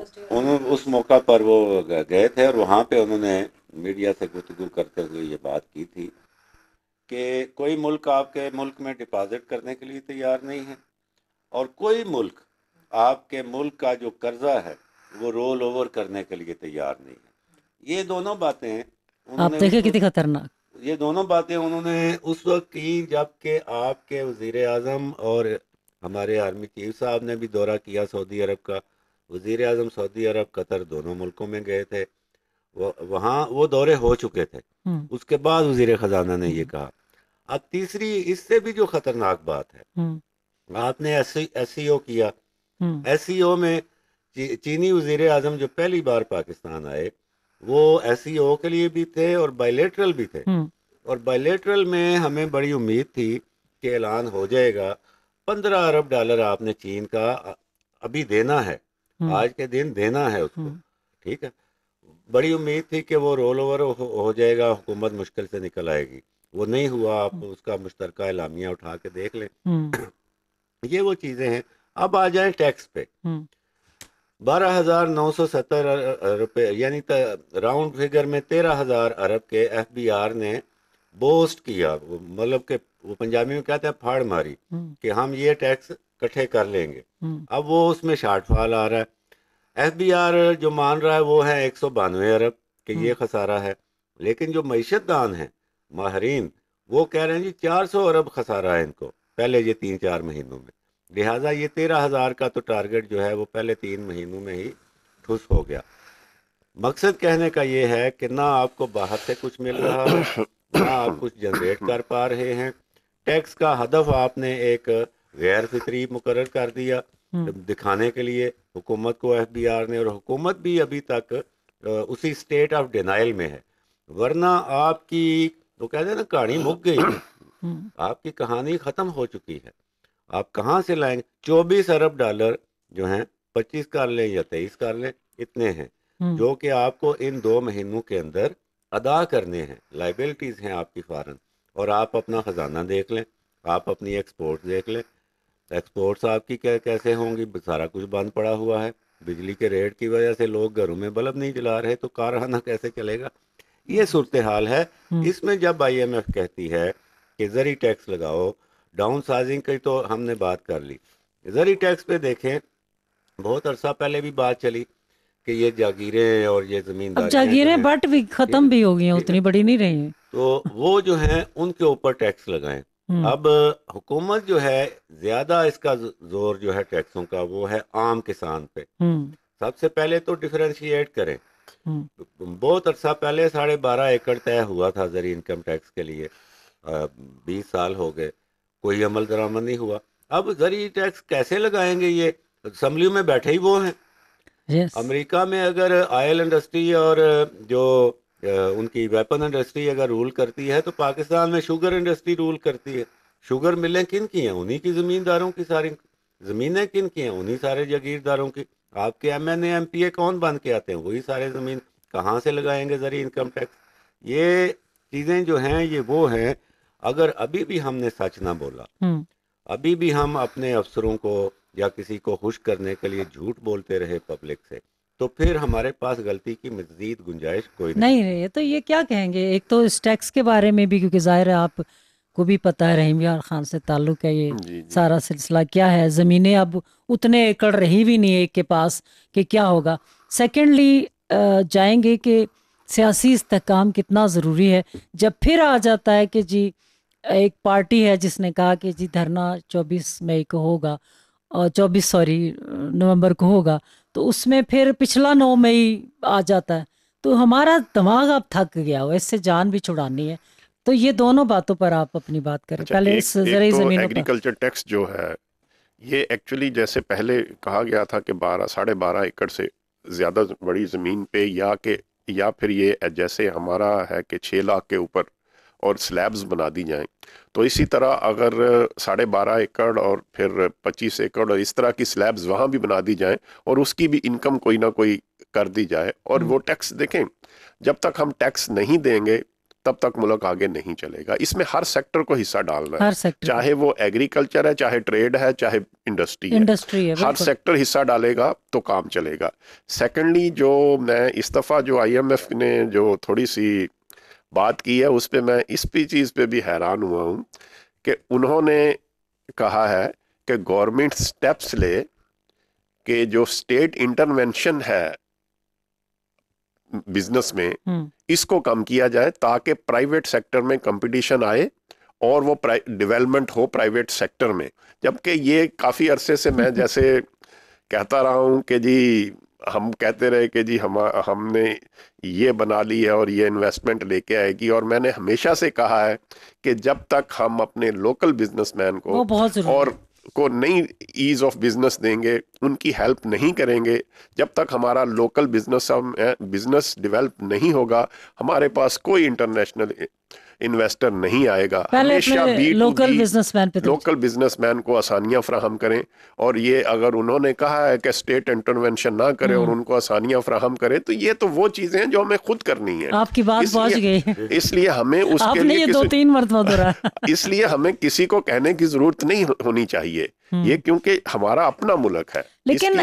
उन्होंने उस मौका पर वो गए थे और वहाँ पे उन्होंने मीडिया से गुफ्तु करते हुए ये बात की थी कि कोई मुल्क आपके मुल्क में डिपॉजिट करने के लिए तैयार नहीं है और कोई मुल्क आपके मुल्क का जो कर्जा है वो रोल ओवर करने के लिए तैयार नहीं है ये दोनों बातें आप देखे कितनी खतरनाक ये दोनों बातें उन्होंने उस वक्त की जबकि आपके वजीर अजम और हमारे आर्मी चीफ साहब ने भी दौरा किया सऊदी अरब का वजीर अजम सऊदी अरब कतर दोनों मुल्कों में गए थे वो वहाँ वो दौरे हो चुके थे हम्म। उसके बाद वजीर खजाना ने ये कहा अब तीसरी इससे भी जो खतरनाक बात है हम्म। आपने एस सी ओ किया हम्म। एस सी ओ में ची, चीनी वजीर अजम जो पहली बार पाकिस्तान आए वो एस के लिए भी थे और बायोलेट्रल भी थे हम्म। और बायोलेट्रल में हमें बड़ी उम्मीद थी कि ऐलान हो जाएगा पंद्रह अरब डॉलर आपने चीन का अभी देना है हम्म। आज के दिन देना है उसको हम्म। ठीक है बड़ी उम्मीद थी कि वो रोल ओवर हो, हो जाएगा हुकूमत मुश्किल से निकल आएगी वो नहीं हुआ आप उसका मुश्तर इलामिया उठा के देख लें ये वो चीज़ें हैं अब आ जाए टैक्स पे बारह हजार नौ सौ सत्तर रुपये यानी राउंड फिगर में तेरह हजार अरब के एफ बी आर ने बोस्ट किया मतलब के वो पंजाबी में कहते हैं फाड़ मारी हम्म। कि हम ये टैक्स इकट्ठे कर लेंगे हम्म। अब वो उसमें शार्टफॉल आ रहा है एफ बी आर जो मान रहा है वो है एक सौ बानवे अरब कि ये हम्म। खसारा है लेकिन जो मीशत दान है माहरीन वो कह रहे हैं जी चार सौ अरब खसारा है इनको पहले ये तीन चार महीनों में लिहाजा ये तेरह हज़ार का तो टारगेट जो है वो पहले तीन महीनों में ही ठुस हो गया मकसद कहने का ये है कि ना आपको बाहर से कुछ मिल रहा है ना आप कुछ जनरेट कर पा रहे हैं टैक्स का हदफ आपने एक गैर फितरी मुकर कर दिया हम्म। दिखाने के लिए हुकूमत को एफ बी आर ने और हुकूमत भी अभी तक उसी स्टेट ऑफ डिनाइल में है वरना आपकी वो कहते हैं ना कहानी मुक गई हम्म। आपकी कहानी ख़त्म हो चुकी है आप कहाँ से लाएंगे चौबीस अरब डॉलर जो हैं पच्चीस कर लें या तेईस कर लें इतने हैं हम्म। जो कि आपको इन दो महीनों के अंदर अदा करने हैं लाइबिलिटीज़ हैं आपकी फ़ारन और आप अपना ख़जाना देख लें आप अपनी एक्सपोर्ट देख लें एक्सपोर्ट्स आपकी क्या कैसे होंगी सारा कुछ बंद पड़ा हुआ है बिजली के रेट की वजह से लोग घरों में बल्ब नहीं जला रहे तो कारखाना कैसे चलेगा ये सूरत हाल है हम्म। इसमें जब आई एम एफ कहती है कि जरी टैक्स लगाओ डाउन साइजिंग की तो हमने बात कर ली जरी टैक्स पे देखें बहुत अरसा पहले भी बात चली कि ये जागीरें और ये जमीन जागीरें बट भी खत्म भी हो गई हैं उतनी बड़ी नहीं रही हैं तो वो जो हैं उनके ऊपर टैक्स लगाएं हम्म। अब हुकूमत जो है ज्यादा इसका जोर जो है टैक्सों का वो है आम किसान पे हम्म। सबसे पहले तो डिफरेंशिएट करें हम्म। बहुत अर्सा पहले साढ़े बारह एकड़ तय हुआ था जरी इनकम टैक्स के लिए बीस साल हो गए कोई अमल दरामद नहीं हुआ अब जरिए टैक्स कैसे लगाएंगे ये असम्बली में बैठे ही वो हैं yes. अमेरिका में अगर आयल इंडस्ट्री और जो उनकी वेपन इंडस्ट्री अगर रूल करती है तो पाकिस्तान में शुगर इंडस्ट्री रूल करती है शुगर मिलें किन की हैं उन्हीं की ज़मींदारों की सारी ज़मीनें किन की हैं उन्हीं सारे जागीरदारों की आपके M N M P A कौन बन के आते हैं वही सारे ज़मीन कहाँ से लगाएंगे ज़रिए इनकम टैक्स ये चीज़ें जो हैं ये वो हैं अगर अभी भी हमने सच ना बोला हम्म। अभी भी हम अपने अफसरों को या किसी को खुश करने के लिए झूठ बोलते रहे पब्लिक से तो फिर हमारे पास गलती की मजीद गुंजाइश कोई नहीं नहीं रही तो ये क्या कहेंगे एक तो इस टैक्स के बारे में भी क्योंकि ज़ाहिर है आप को भी पता है रहीम यार खान से ताल्लुक है ये जी, जी। सारा सिलसिला क्या है ज़मीनें अब उतने एकड़ रही भी नहीं है एक के पास कि क्या होगा सेकेंडली जाएंगे कि सियासी इस्तेकाम कितना ज़रूरी है जब फिर आ जाता है कि जी एक पार्टी है जिसने कहा कि जी धरना 24 मई को होगा और 24 सॉरी नवंबर को होगा तो उसमें फिर पिछला 9 मई आ जाता है तो हमारा दिमाग अब थक गया हो इससे जान भी छुड़ानी है तो ये दोनों बातों पर आप अपनी बात करें अच्छा, पहले इस जरिए जमीन एग्रीकल्चर टैक्स जो है ये एक्चुअली जैसे पहले कहा गया था कि बारह साढ़े बारह एकड़ से ज़्यादा बड़ी ज़मीन पे या के या फिर ये जैसे हमारा है कि छः लाख के ऊपर और स्लैब्स बना दी जाएं तो इसी तरह अगर साढ़े बारह एकड़ और फिर पच्चीस एकड़ और इस तरह की स्लैब्स वहाँ भी बना दी जाएं और उसकी भी इनकम कोई ना कोई कर दी जाए और हम्म। वो टैक्स देखें जब तक हम टैक्स नहीं देंगे तब तक मुल्क आगे नहीं चलेगा इसमें हर सेक्टर को हिस्सा डालना हर है चाहे वो एग्रीकल्चर है चाहे ट्रेड है चाहे इंडस्ट्री इंडस्ट्री है, है हर सेक्टर हिस्सा डालेगा तो काम चलेगा सेकेंडली जो मैं इस दफ़ा जो आईएमएफ ने जो थोड़ी सी बात की है उस पर मैं इस भी चीज़ पे भी हैरान हुआ हूँ कि उन्होंने कहा है कि गवर्नमेंट स्टेप्स ले कि जो स्टेट इंटरवेंशन है बिजनेस में हम्म। इसको कम किया जाए ताकि प्राइवेट सेक्टर में कंपटीशन आए और वो डेवलपमेंट हो प्राइवेट सेक्टर में जबकि ये काफ़ी अरसे से मैं जैसे कहता रहा हूँ कि जी हम कहते रहे कि जी हम हमने ये बना ली है और ये इन्वेस्टमेंट लेके आएगी और मैंने हमेशा से कहा है कि जब तक हम अपने लोकल बिजनेसमैन को और को नई ईज़ ऑफ बिज़नेस देंगे उनकी हेल्प नहीं करेंगे जब तक हमारा लोकल बिजनेस बिजनेस डेवलप नहीं होगा हमारे पास कोई इंटरनेशनल इन्वेस्टर नहीं आएगा हमेशा बी लोकल बिजनेसमैन पे लोकल बिजनेसमैन को आसानियां फ्राहम करें और ये अगर उन्होंने कहा है कि स्टेट इंटरवेंशन ना करे और हम्म। उनको आसानियां फ्राहम करे तो ये तो वो चीजें हैं जो हमें खुद करनी है आपकी बात पहुंच गई इसलिए हमें उसके लिए दो तीन मरतबा इसलिए हमें किसी को कहने की जरूरत नहीं होनी चाहिए हम्म। ये क्योंकि हमारा अपना मुल्क है लेकिन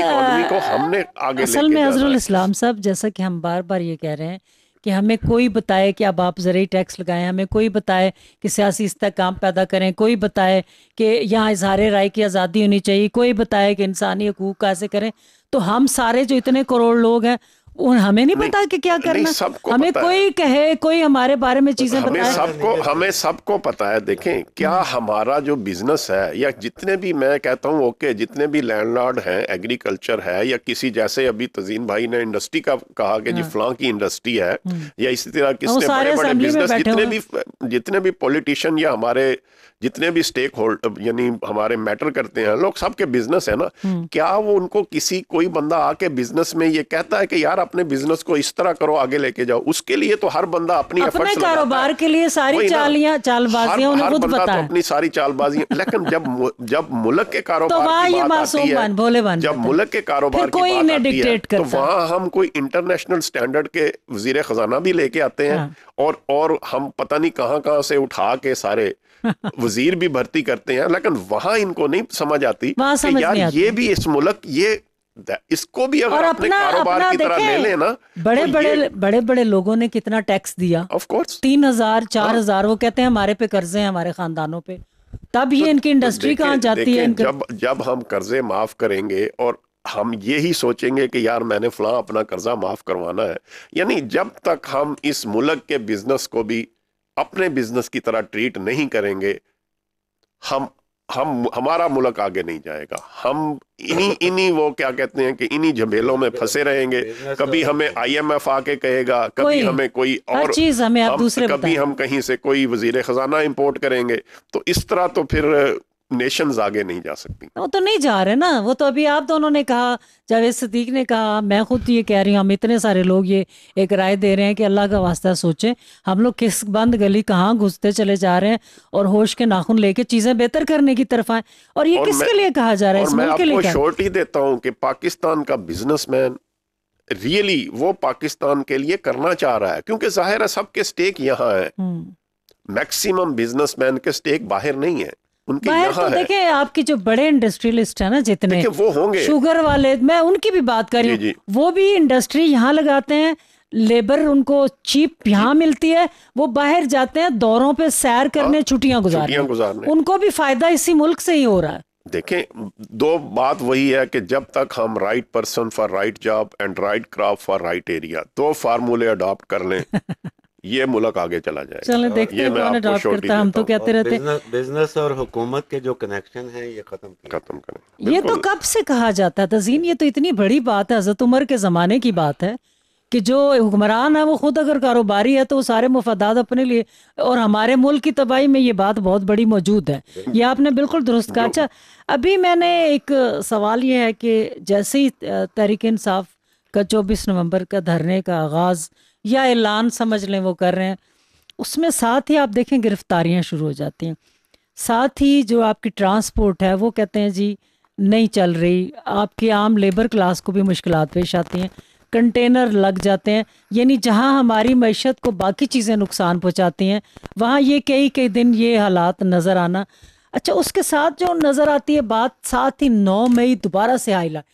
को हमने आगे असल में हजरुल इस्लाम साहब जैसा कि हम बार बार ये कह रहे हैं कि हमें कोई बताए कि अब आप ज़रिए टैक्स लगाएं हमें कोई बताए कि सियासी इस्तेकाम पैदा करें कोई बताए कि यहाँ इजहार राय की आज़ादी होनी चाहिए कोई बताए कि इंसानी हकूक़ कैसे करें तो हम सारे जो इतने करोड़ लोग हैं हमें नहीं, नहीं पता कि क्या करना सबको हमें पता कोई है। कहे कोई हमारे बारे में चीजें बताए हमें सबको हमें सबको पता है देखें क्या हम्म। हमारा जो बिजनेस है या जितने भी मैं कहता हूं ओके जितने भी लैंडलॉर्ड हैं एग्रीकल्चर है या किसी जैसे अभी तजीन भाई ने इंडस्ट्री का कहा कि जी हाँ। फलां की इंडस्ट्री है हम्म। या इसी तरह किसने बड़े बड़े बिजनेस जितने भी जितने भी पॉलिटिशियन या हमारे जितने भी स्टेक होल्ड यानी हमारे मैटर करते हैं लोग सबके बिजनेस है ना हम्म। क्या वो उनको किसी कोई बंदा आके बिजनेस में ये कहता है कि यार अपने बिजनेस को इस तरह करो आगे लेके जाओ उसके लिए तो हर बंदा अपनी अपने कारोबार के लिए सारी चालियां चालबाजियां उन्हें है तो अपनी सारी चालबाजियां लेकिन जब जब मुल्क के कारोबार तो की बात आती है जब मुल्क के कारोबार की बात आती है तो वहाँ हम कोई इंटरनेशनल स्टैंडर्ड के वजीर खजाना भी लेके आते हैं हाँ। और और हम पता नहीं कहाँ कहाँ से उठा के सारे वजीर भी भर्ती करते हैं लेकिन वहां इनको नहीं समझ आती वहां समझ यार आती। ये भी इस मुल्क ये इसको भी अगर और अपने कारोबार की तरह ले ले ना बड़े तो बड़े बड़े बड़े लोगों ने कितना टैक्स दिया ऑफ कोर्स तीन हजार चार हाँ। हजार वो कहते हैं हमारे पे कर्जे हैं हमारे खानदानों पे तब ये तो, इनकी इंडस्ट्री कहाँ जाती है जब जब हम कर्जे माफ करेंगे और हम ये ही सोचेंगे कि यार मैंने फला अपना कर्जा माफ करवाना है यानी जब तक हम इस मुल्क के बिजनेस को भी अपने बिजनेस की तरह ट्रीट नहीं करेंगे हम हम हमारा मुल्क आगे नहीं जाएगा हम इन्हीं इन्हीं वो क्या कहते हैं कि इन्हीं झमेलों में फंसे रहेंगे तो कभी हमें आईएमएफ आके कहेगा कभी हमें कोई और चीज हमें हम, दूसरे कभी हम कहीं से कोई वजीर खजाना इंपोर्ट करेंगे तो इस तरह तो फिर नेशंस आगे नहीं जा सकती वो तो नहीं जा रहे ना वो तो अभी आप दोनों ने कहा जावेद सदीक ने कहा मैं खुद ये कह रही हूँ हम इतने सारे लोग ये एक राय दे रहे हैं कि अल्लाह का वास्ता सोचे हम लोग किस बंद गली कहाँ घुसते चले जा रहे हैं और होश के नाखून लेके चीज़ें बेहतर करने की तरफ आए और ये और किसके लिए कहा जा रहा है इस मुल्क शॉर्ट ही देता हूँ कि पाकिस्तान का बिजनेसमैन रियली वो पाकिस्तान के लिए करना चाह रहा है क्योंकि जाहिर है सबके स्टेक यहाँ है मैक्सिमम बिजनेसमैन के स्टेक बाहर नहीं है उनके बाहर तो देखे आपके जो बड़े इंडस्ट्रियलिस्ट है ना जितने वो होंगे शुगर वाले मैं उनकी भी बात कर रही हूँ वो भी इंडस्ट्री यहाँ लगाते हैं लेबर उनको चीप यहाँ मिलती है वो बाहर जाते हैं दौरों पे सैर हाँ, करने छुट्टियां गुजारने।, उनको भी फायदा इसी मुल्क से ही हो रहा है देखें दो बात वही है कि जब तक हम right person for right job and right craft for right area दो फार्मूले अडॉप्ट कर लें ये मुल्क आगे चला जाए चले देखते हैं कौन अडॉप्ट करता हम तो कहते रहते हैं बिजनेस और हुकूमत के जो कनेक्शन है ये खत्म खत्म करें ये तो कब से कहा जाता है तजीम ये तो इतनी बड़ी बात है हजरत उमर के ज़माने की बात है कि जो हुक्मरान है वो खुद अगर कारोबारी है तो वो सारे मुफादात अपने लिए और हमारे मुल्क की तबाही में ये बात बहुत बड़ी मौजूद है ये आपने बिल्कुल दुरुस्त कहा अच्छा अभी मैंने एक सवाल ये है कि जैसे ही तहरीक इंसाफ का चौबीस नवंबर का धरने का आगाज़ या ऐलान समझ लें वो कर रहे हैं उसमें साथ ही आप देखें गिरफ्तारियां शुरू हो जाती हैं साथ ही जो आपकी ट्रांसपोर्ट है वो कहते हैं जी नहीं चल रही आपकी आम लेबर क्लास को भी मुश्किल पेश आती हैं कंटेनर लग जाते हैं यानी जहाँ हमारी मीशत को बाकी चीज़ें नुकसान पहुँचाती हैं वहाँ ये कई कई दिन ये हालात नज़र आना अच्छा उसके साथ जो नज़र आती है बात साथ ही नौ मई दोबारा से हाईलाइट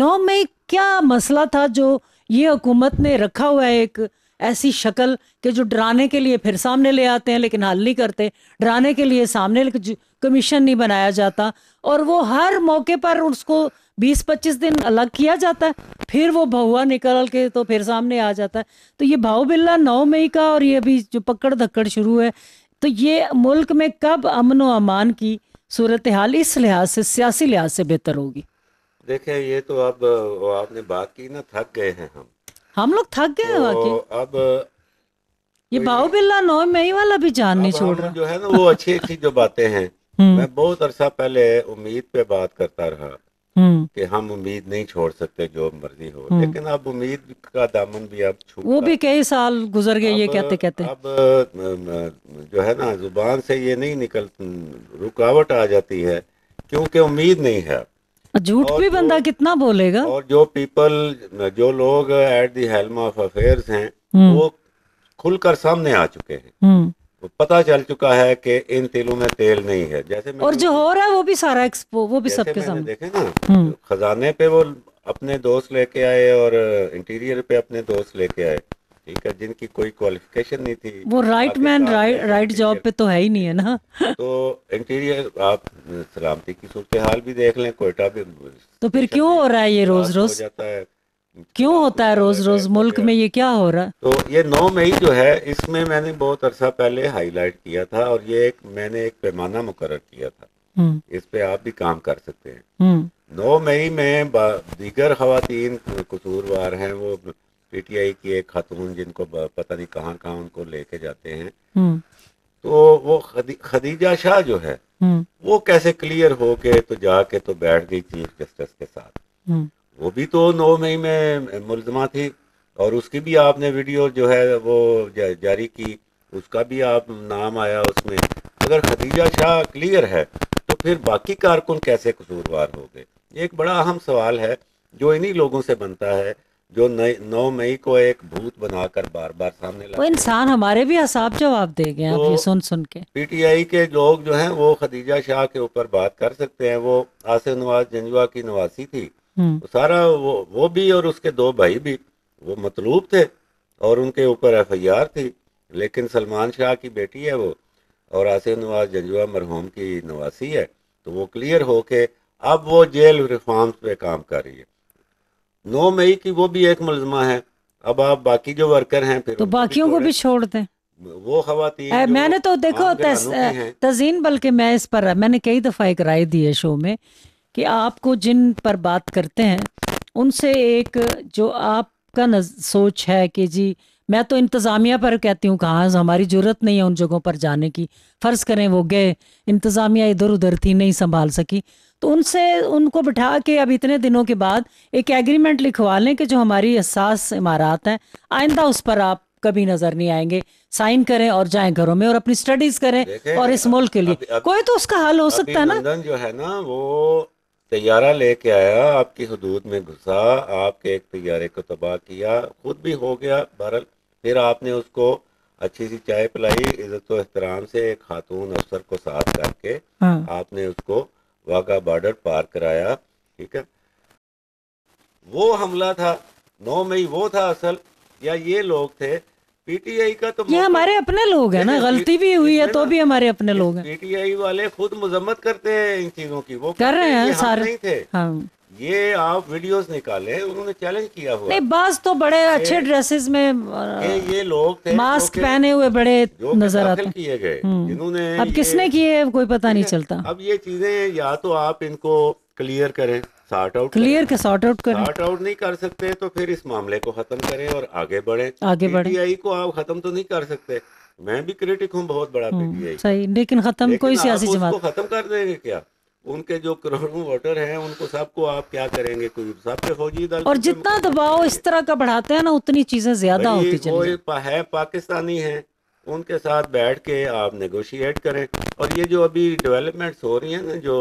नौ मई क्या मसला था जो ये हुकूमत ने रखा हुआ है एक ऐसी शक्ल के जो डराने के लिए फिर सामने ले आते हैं लेकिन हल नहीं करते डराने के लिए सामने कमीशन नहीं बनाया जाता और वो हर मौके पर उसको 20-25 दिन अलग किया जाता है फिर वो भहुआ निकल के तो फिर सामने आ जाता है तो ये भाव बिल्ला नौ मई का और ये अभी जो पकड़ धक्कड़ शुरू है तो ये मुल्क में कब अमन व अमान की सूरत हाल इस लिहाज से सियासी लिहाज से बेहतर होगी देखें ये तो अब आपने बात की ना थक गए हैं हम हम लोग थक गए हैं तो अब ये भाव तो बिल्ला नौ मई वाला भी जान नहीं छोड़ रहा जो है ना वो अच्छी अच्छी जो बातें हैं हम्म। मैं बहुत अरसा पहले उम्मीद पे बात करता रहा हम्म। कि हम उम्मीद नहीं छोड़ सकते जो मर्जी हो हम्म। लेकिन अब उम्मीद का दामन भी अब छू वो भी कई साल गुजर गए ये कहते कहते अब जो है ना जुबान से ये नहीं निकल रुकावट आ जाती है क्योंकि उम्मीद नहीं है अब झूठ भी बंदा कितना बोलेगा और जो पीपल जो लोग at the helm of affairs हैं हम्म। वो खुलकर सामने आ चुके हैं हम्म। तो पता चल चुका है कि इन तिलों में तेल नहीं है जैसे और जो हो रहा है वो भी सारा एक्सपो वो भी सबके सामने देखे ना हम्म। खजाने पे वो अपने दोस्त लेके आए और इंटीरियर पे अपने दोस्त लेके आए ठीक है जिनकी कोई क्वालिफिकेशन नहीं थी वो right man right right job पे तो है ही नहीं है ना तो इंटीरियर आप सलामती की सूरत हाल भी देख लें कोयटा भी तो फिर क्यों हो रहा है ये रोज रोज जाता है क्यों होता है रोज रोज मुल्क में ये क्या हो रहा है तो ये नौ मई जो है इसमें मैंने बहुत अरसा पहले हाईलाइट किया था और ये एक मैंने एक पैमाना मुकर किया था हम्म। इस पे आप भी काम कर सकते हैं हम्म। नौ मई में दीगर खातन कसूरवार हैं वो पीटीआई की एक खातून जिनको पता नहीं कहाँ कहाँ उनको लेके जाते हैं हम्म। तो वो खदीजा शाह जो है हम्म। वो कैसे क्लियर हो के तो जाके तो बैठ गई चीफ जस्टिस के साथ हम्म। वो भी तो नौ मई में मुलजमा थी और उसकी भी आपने वीडियो जो है वो जा, जारी की उसका भी आप नाम आया उसमें अगर खदीजा शाह क्लियर है तो फिर बाकी कारकुन कैसे कसूरवार हो गए एक बड़ा अहम सवाल है जो इन्हीं लोगों से बनता है जो नौ मई को एक भूत बनाकर बार बार सामने वो इंसान हमारे भी असाब जवाब दे गए तो आप ये सुन सुन के पीटीआई के लोग जो हैं वो खदीजा शाह के ऊपर बात कर सकते हैं वो आसिफ नवाज जंजुआ की निवासी थी तो सारा वो वो भी और उसके दो भाई भी वो मतलूब थे और उनके ऊपर एफ आई आर थी लेकिन सलमान शाह की बेटी है वो और आसिफ नवाज जंजुआ मरहूम की निवासी है तो वो क्लियर होके अब वो जेल रिफॉर्म्स पे काम कर रही है नौ मई की वो भी एक मुलजमा है अब आप बाकी जो वर्कर हैं फिर तो बाकियों को भी छोड़ दें वो खातन मैंने तो देखो तजीन बल्कि मैं इस पर मैंने कई दफ़ा एक राय दी है शो में कि आपको जिन पर बात करते हैं उनसे एक जो आपका नज, सोच है कि जी मैं तो इंतज़ामिया पर कहती हूँ कहाँ हमारी जरूरत नहीं है उन जगहों पर जाने की फ़र्ज़ करें वो गए इंतज़ामिया इधर उधर थी नहीं संभाल सकी तो उनसे उनको बिठा के अब इतने दिनों के बाद एक एग्रीमेंट लिखवा लें कि जो हमारी एहसास इमारत हैं आइंदा उस पर आप कभी नजर नहीं आएंगे साइन करें और जाए घरों में और अपनी स्टडीज करें और इस मुल्क के लिए अभी, अभी, कोई तो उसका हल हो सकता है ना जो है ना वो तैयारा लेके आया आपकी हदूद में घुसा आपके एक तैयारे को तबाह किया खुद भी हो गया बहरल फिर आपने उसको अच्छी सी चाय पिलाई इज्जत एहतराम से एक खातून अफसर को साथ करके हाँ। आपने उसको वाघा बॉर्डर पार कराया ठीक है वो हमला था नौ मई वो था असल या ये लोग थे पीटीआई का तो ये हमारे अपने लोग हैं ना गलती भी हुई है तो भी हमारे अपने लोग हैं पीटीआई वाले खुद मजम्मत करते हैं इन चीजों की वो कर रहे हैं सारे नहीं थे हाँ। ये आप वीडियोस निकाले उन्होंने चैलेंज किया हुआ नहीं बस तो बड़े अच्छे ड्रेसेस में ये ये लोग थे मास्क पहने हुए बड़े नजर आते किए गए जिन्होंने हम्म। अब किसने किए कोई पता नहीं चलता अब ये चीजें या तो आप इनको क्लियर करें सॉर्ट आउट क्लियर के सॉर्ट आउट करें सॉर्ट आउट नहीं कर सकते तो फिर इस मामले को खत्म करें और आगे बढ़े आगे बढ़े को आप खत्म तो नहीं कर सकते मैं भी क्रिटिक हूँ बहुत बड़ा हम्म, सही लेकिन खत्म कोई सियासी जमात खत्म कर देंगे क्या उनके जो करोड़ों वोटर हैं उनको सबको आप क्या करेंगे कोई सब पे फौजी दल और जितना दबाव इस तरह का बढ़ाते हैं ना उतनी चीजें ज्यादा होती चली वो है पाकिस्तानी हैं उनके साथ बैठ के आप नेगोशिएट करें और ये जो अभी डेवलपमेंट्स हो रही हैं ना जो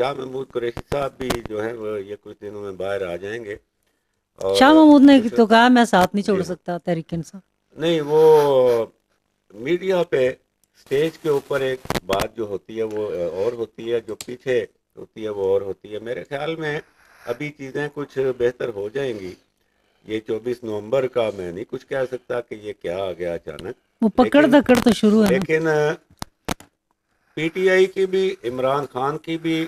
शाह महमूद कुरैशी साहब भी जो है वो ये कुछ दिनों में बाहर आ जाएंगे शाह महमूद ने तो कहा मैं साथ नहीं छोड़ हाँ। सकता तहरीक नहीं वो मीडिया पे स्टेज के ऊपर एक बात जो होती है वो और होती है जो पीछे होती है वो और होती है मेरे ख्याल में अभी चीज़ें कुछ बेहतर हो जाएंगी ये 24 नवंबर का मैं नहीं कुछ कह सकता कि ये क्या आ गया अचानक वो पकड़ धकड़ तो शुरू है लेकिन पीटीआई की भी इमरान खान की भी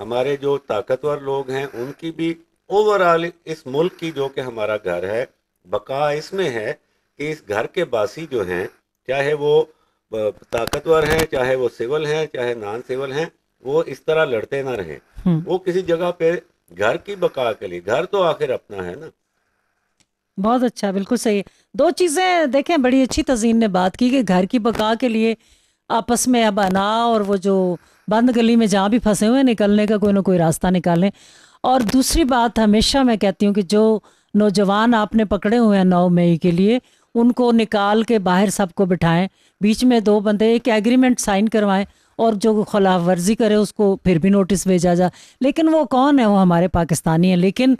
हमारे जो ताकतवर लोग हैं उनकी भी ओवरऑल इस मुल्क की जो कि हमारा घर है बका इसमें है कि इस घर के बासी जो हैं चाहे वो ताकतवर हैं चाहे वो सिविल हैं चाहे नॉन सिविल हैं वो इस तरह लड़ते ना रहे हम्म। वो किसी जगह पे घर की बका के लिए घर तो आखिर अपना है ना बहुत अच्छा बिल्कुल सही दो चीज़ें देखें बड़ी अच्छी तजीन ने बात की कि घर की बका के लिए आपस में अब अना और वो जो बंद गली में जहाँ भी फंसे हुए निकलने का कोई ना कोई रास्ता निकालने और दूसरी बात हमेशा मैं कहती हूँ कि जो नौजवान आपने पकड़े हुए हैं नौ मई के लिए उनको निकाल के बाहर सबको बिठाएं बीच में दो बंदे एक एग्रीमेंट साइन करवाएं और जो खिलाफ वर्जी करे उसको फिर भी नोटिस भेजा जा लेकिन वो कौन है वो हमारे पाकिस्तानी हैं लेकिन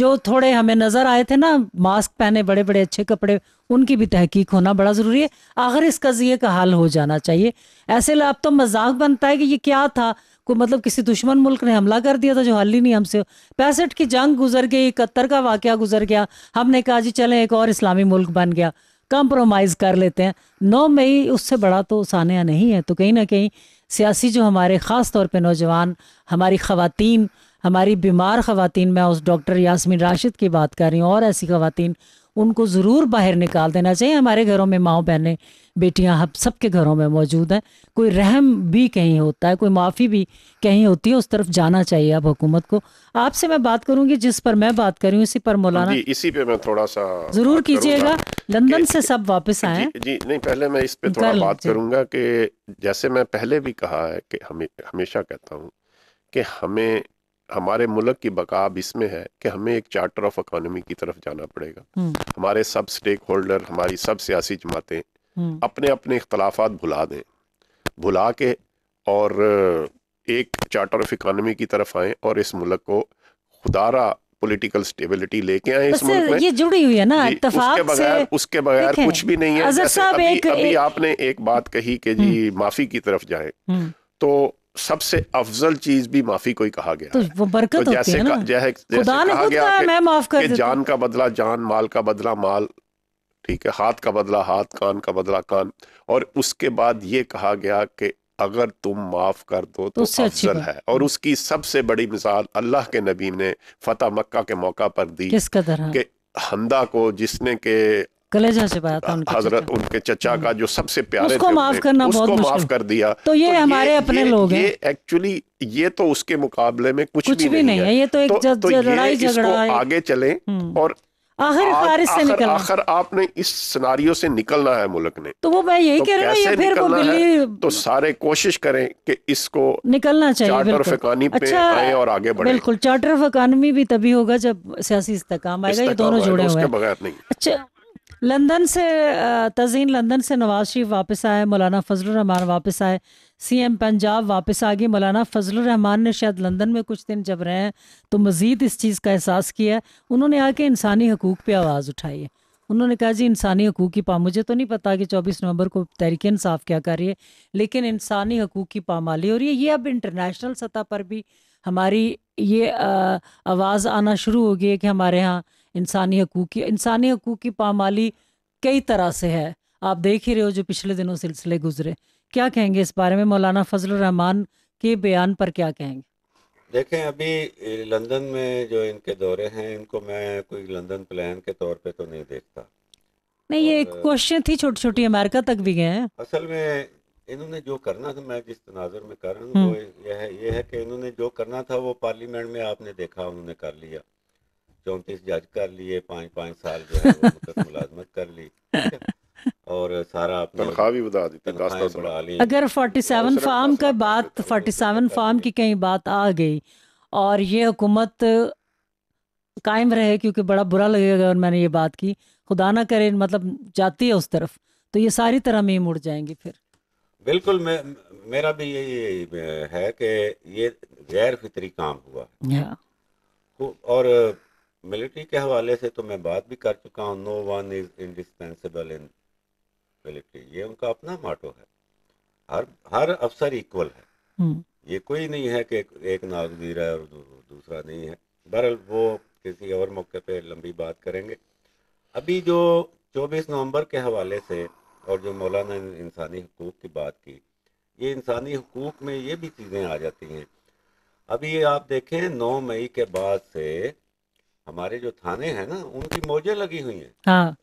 जो थोड़े हमें नज़र आए थे ना मास्क पहने बड़े बड़े अच्छे कपड़े उनकी भी तहकीक होना बड़ा ज़रूरी है आखिर इस कज़िए का हल हो जाना चाहिए ऐसे अब तो मजाक बनता है कि ये क्या था को मतलब किसी दुश्मन मुल्क ने हमला कर दिया था जो हल ही नहीं हमसे पैंसठ की जंग गुजर गई इकहत्तर का वाक़ गुजर गया हमने कहा जी चले एक और इस्लामी मुल्क बन गया कंप्रोमाइज़ कर लेते हैं नौ मई उससे बड़ा तो सानिया नहीं है तो कहीं ना कहीं सियासी जो हमारे ख़ास तौर पे नौजवान हमारी ख़वातीन हमारी बीमार ख़वातीन मैं उस डॉक्टर यासमिन राशिद की बात कर रही हूँ और ऐसी ख़वातीन उनको ज़रूर बाहर निकाल देना चाहिए हमारे घरों में माओ बहनें बेटियां हम सब के घरों में मौजूद हैं कोई रहम भी कहीं होता है कोई माफ़ी भी कहीं होती है उस तरफ जाना चाहिए अब हुकूमत को आपसे मैं बात करूंगी जिस पर मैं बात कर रही हूँ इसी पर मौलाना इसी पे मैं थोड़ा सा ज़रूर कीजिएगा लंदन से सब वापस आए जी, जी नहीं पहले मैं इस पर थोड़ा बात करूँगा कि जैसे मैं पहले भी कहा है कि हमेशा कहता हूँ कि हमें हमारे मुल्क की बका अब इसमें है कि हमें एक चार्टर ऑफ इकोनॉमी की तरफ जाना पड़ेगा हम्म। हमारे सब स्टेक होल्डर हमारी सब सियासी जमातें हम्म। अपने अपने इख्तलाफा भुला दें भुला के और एक चार्टर ऑफ इकोनॉमी की तरफ आए और इस मुल्क को खुदारा पॉलिटिकल स्टेबिलिटी लेके आए इस मुल्क में ये जुड़ी हुई है ना उसके बगैर उसके बगैर कुछ भी नहीं है अभी, एक, अभी एक, आपने एक बात कही कि जी हम्म। माफी की तरफ जाए तो सबसे अफजल चीज भी माफी को ही कहा गया तो वो बरकत तो जैसे होती है ना जैसे, जैसे कहा गया कि, मैं माफ कर कि जान का बदला जान माल का बदला माल ठीक है हाथ का बदला हाथ कान का बदला कान और उसके बाद ये कहा गया कि अगर तुम माफ कर दो तो अफजल है और उसकी सबसे बड़ी मिसाल अल्लाह के नबी ने फतेह मक्का के मौका पर दी किस कदर हंदा को जिसने के कलेजा से बात उनके हजरत चचा। उनके चचा का जो सबसे प्यारे उसको माफ करना उसको बहुत माफ कर दिया तो ये, तो ये हमारे अपने ये, लोग हैं एक्चुअली ये तो उसके मुकाबले में कुछ, कुछ भी, भी नहीं है ये तो एक तो, तो लड़ाई झगड़ा है आगे चले हम्म। और आखिर आखिर से निकलना आखिर आपने इस सिनारियों से निकलना है मुल्क ने तो वो मैं यही तो कह रहा हूँ फिर वो बिल्ली तो सारे कोशिश करें कि इसको निकलना चाहिए चार्टर फकानी पे अच्छा, आए और आगे बढ़े बिल्कुल चार्टर फकानमी भी तभी होगा जब सियासी इस्तेकाम आएगा ये दोनों जुड़े हुए बगैर नहीं अच्छा लंदन से तजीन लंदन से नवाज शरीफ वापस आए मौलाना फजलरहमान वापस आए सीएम पंजाब वापस आ गए मौलाना फजलरहमान ने शायद लंदन में कुछ दिन जब रहे हैं तो मज़ीद इस चीज़ का एहसास किया उन्होंने आके इंसानी हकूक़ पे आवाज़ उठाई है उन्होंने कहा जी इंसानी हकूक़ की पा मुझे तो नहीं पता कि 24 नवंबर को तहरीक इंसाफ क्या कर रही है लेकिन इंसानी हकूक़ की पामाली हो रही है ये अब इंटरनेशनल सतह पर भी हमारी ये आवाज़ आना शुरू हो गई है कि हमारे यहाँ इंसानी हकूक़ की इंसानी हकूक़ की पामाली कई तरह से है आप देख ही रहे हो जो पिछले दिनों सिलसिले गुजरे क्या कहेंगे इस बारे में मौलाना फजल रहमान के बयान पर क्या कहेंगे देखें अभी लंदन में जो इनके दौरे हैं इनको मैं कोई लंदन प्लान के तौर पे तो नहीं देखता नहीं ये एक क्वेश्चन थी छोटी छोटी अमेरिका तक भी गए हैं असल में इन्होंने जो करना था मैं जिस तनाजर में कर रहा हूँ हम्म। ये है ये है कि इन्होंने जो करना था वो पार्लियामेंट में आपने देखा उन्होंने कर लिया चौंतीस जज कर लिए पाँच पाँच साल जो है मुलाजमत कर ली और सारा तनख्वाह भी बता दी देते अगर फोर्टी सेवन फार्म का बात फोर्टी सेवन फार्म की कहीं बात आ गई और ये हुकूमत कायम रहे क्योंकि बड़ा बुरा लगेगा अगर मैंने ये बात की खुदा ना करे मतलब जाती है उस तरफ तो ये सारी तरह में ही मुड़ जाएंगी फिर बिल्कुल मैं मेरा भी यही है कि ये गैर फितरी काम हुआ है और मिलिट्री के हवाले से तो मैं बात भी कर चुका हूँ no one is indispensable in military ये उनका अपना माटो है हर हर अफसर इक्वल है हम्म। ये कोई नहीं है कि एक नागजीर है और दूसरा नहीं है बहरहाल वो किसी और मौके पे लंबी बात करेंगे अभी जो 24 नवंबर के हवाले से और जो मौलाना इंसानी हकूक़ की बात की ये इंसानी हकूक़ में ये भी चीज़ें आ जाती हैं अभी आप देखें 9 मई के बाद से हमारे जो थाने हैं ना उनकी मौजें लगी हुई हैं हाँ।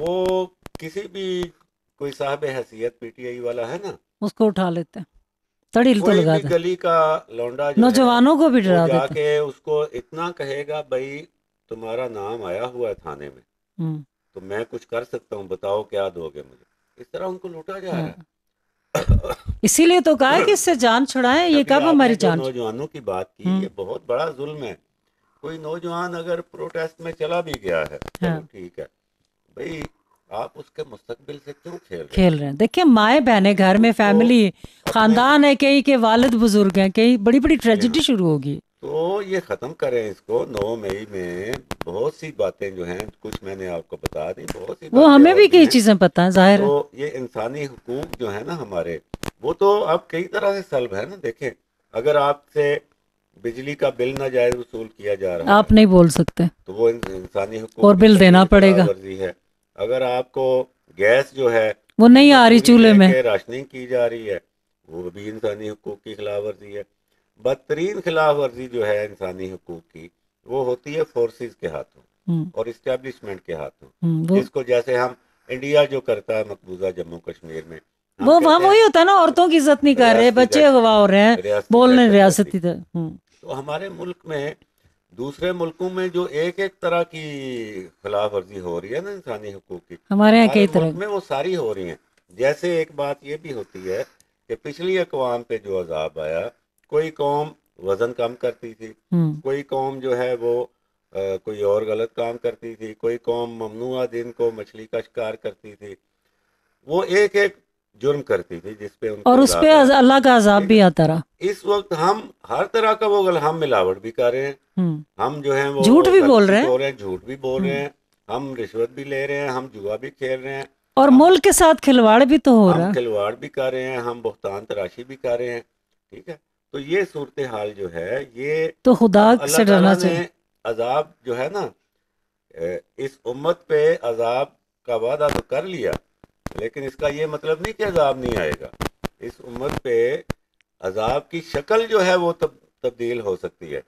वो किसी भी कोई साहब हैसियत पीटीआई वाला है ना उसको उठा लेते हैं तड़ील तो लगा देते गली का लौंडा नौजवानों को भी डरा देता जाके उसको इतना कहेगा भाई तुम्हारा नाम आया हुआ है थाने में हम्म। तो मैं कुछ कर सकता हूँ बताओ क्या दोगे मुझे इस तरह उनको लूटा जा रहा है हाँ। इसीलिए तो कहा कि इससे जान छुड़ाए ये कब हमारी जान नौजवानों की बात की हम्म। ये बहुत बड़ा जुल्म है कोई नौजवान अगर प्रोटेस्ट में चला भी गया है हाँ। ठीक है भाई आप उसके मुस्तकबिल से क्यों खेल रहे खेल रहे हैं देखिए माए बहने घर में फैमिली तो खानदान है कई के वालिद बुजुर्ग हैं कई बड़ी बड़ी ट्रेजिडी शुरू होगी तो ये खत्म करें इसको नौ मई में बहुत सी बातें जो हैं कुछ मैंने आपको बता दी बहुत सी वो हमें भी कई चीजें पता है जाहिर तो ये इंसानी हकूक जो है ना हमारे वो तो आप कई तरह से सल्ब है ना देखें अगर आपसे बिजली का बिल ना जायज वसूल किया जा रहा आप नहीं बोल सकते तो वो इंसानी और बिल देना पड़ेगा है अगर आपको गैस जो है वो नहीं आ रही चूल्हे में राशनिंग की जा रही है वो भी इंसानी हकूक की खिलाफ वर्जी है बदतरीन खिलाफ वर्जी जो है इंसानी हकूक की वो होती है फोर्सेस के हाथों हम्म। और इस्टेब्लिशमेंट के हाथों हम्म, जिसको जैसे हम इंडिया जो करता है मकबूजा जम्मू कश्मीर में वो वहाँ वही होता है ना औरतों की इज्जत नहीं कर रहे बच्चे अगवा हो रहे हैं बोल रहे रियासती हम्म। तो हमारे मुल्क में दूसरे मुल्कों में जो एक एक तरह की खिलाफ वर्जी हो रही है ना इंसानी हकूक की हमारे यहाँ कई तरह में वो सारी हो रही हैं जैसे एक बात ये भी होती है कि पिछली अकवाम पे जो अजाब आया कोई कौम वजन कम करती थी हम्म। कोई कौम जो है वो आ, कोई और गलत काम करती थी कोई कौम ममनुआ दिन को मछली का शिकार करती थी वो एक एक जुर्म करती थी जिसपे और उस पर अल्लाह का अजाब भी आता रहा इस वक्त हम हर तरह का वो हम मिलावट भी कर रहे हैं हम्म। हम जो है वो झूठ भी बोल रहे हैं झूठ भी बोल रहे हैं हम्म। हम रिश्वत भी ले रहे हैं हम जुआ भी खेल रहे हैं और मुल्क के साथ खिलवाड़ भी तो हो रहा है खिलवाड़ भी कर रहे हैं हम बहुतान तराशी भी कर रहे हैं ठीक है तो ये सूरत हाल जो है ये तो खुदा से डरना चाहिए अजाब जो है ना इस उम्मत पे अजाब का वादा तो कर लिया लेकिन इसका ये मतलब नहीं कि अजाब नहीं आएगा इस उम्र पे अजाब की शक्ल जो है वो तब तब्दील हो सकती है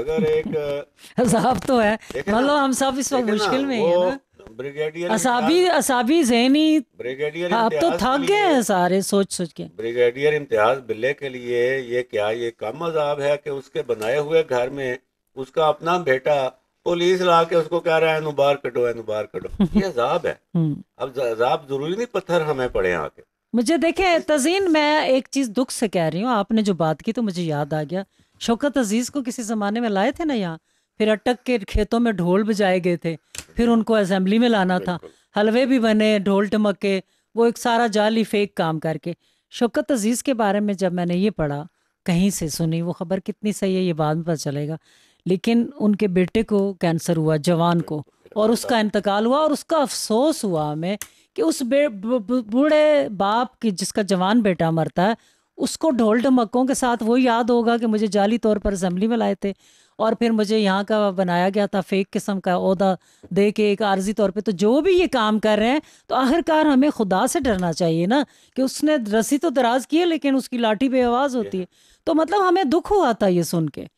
अगर एक अजाब तो है मतलब हम सब इस वक्त मुश्किल में है ब्रिगेडियर असाबी असाबी जहनी ब्रिगेडियर आप तो थक गए हैं सारे सोच सोच के ब्रिगेडियर इम्तियाज बिल्ले के लिए ये क्या ये कम अजाब है कि उसके बनाए हुए घर में उसका अपना बेटा पुलिस ला के उसको कह रहा है एनु बाहर कटो एनु बाहर कटो ये अजाब है हम्म। अब अजाब जरूरी नहीं पत्थर हमें पड़े आके मुझे देखे तजीन मैं एक चीज दुख से कह रही हूँ आपने जो बात की तो मुझे याद आ गया शौकत अजीज को किसी जमाने में लाए थे ना यहाँ फिर अटक के खेतों में ढोल बजाए गए थे फिर उनको असेंबली में लाना था हलवे भी बने ढोल टमक के वो एक सारा जाली फेक काम करके शौकत अजीज के बारे में जब मैंने ये पढ़ा कहीं से सुनी वो खबर कितनी सही है ये बाद में पता चलेगा लेकिन उनके बेटे को कैंसर हुआ जवान को और उसका इंतकाल हुआ और उसका अफसोस हुआ हमें कि उस बूढ़े बाप की जिसका जवान बेटा मरता है उसको ढोल ढमकों के साथ वो याद होगा कि मुझे जाली तौर पर असम्बली में लाए थे और फिर मुझे यहाँ का बनाया गया था फेक किस्म का अहदा दे के एक आर्जी तौर पे तो जो भी ये काम कर रहे हैं तो आखिरकार हमें खुदा से डरना चाहिए ना कि उसने रस्सी तो दराज की है लेकिन उसकी लाठी पे आवाज़ होती है तो मतलब हमें दुख हुआ था ये सुन के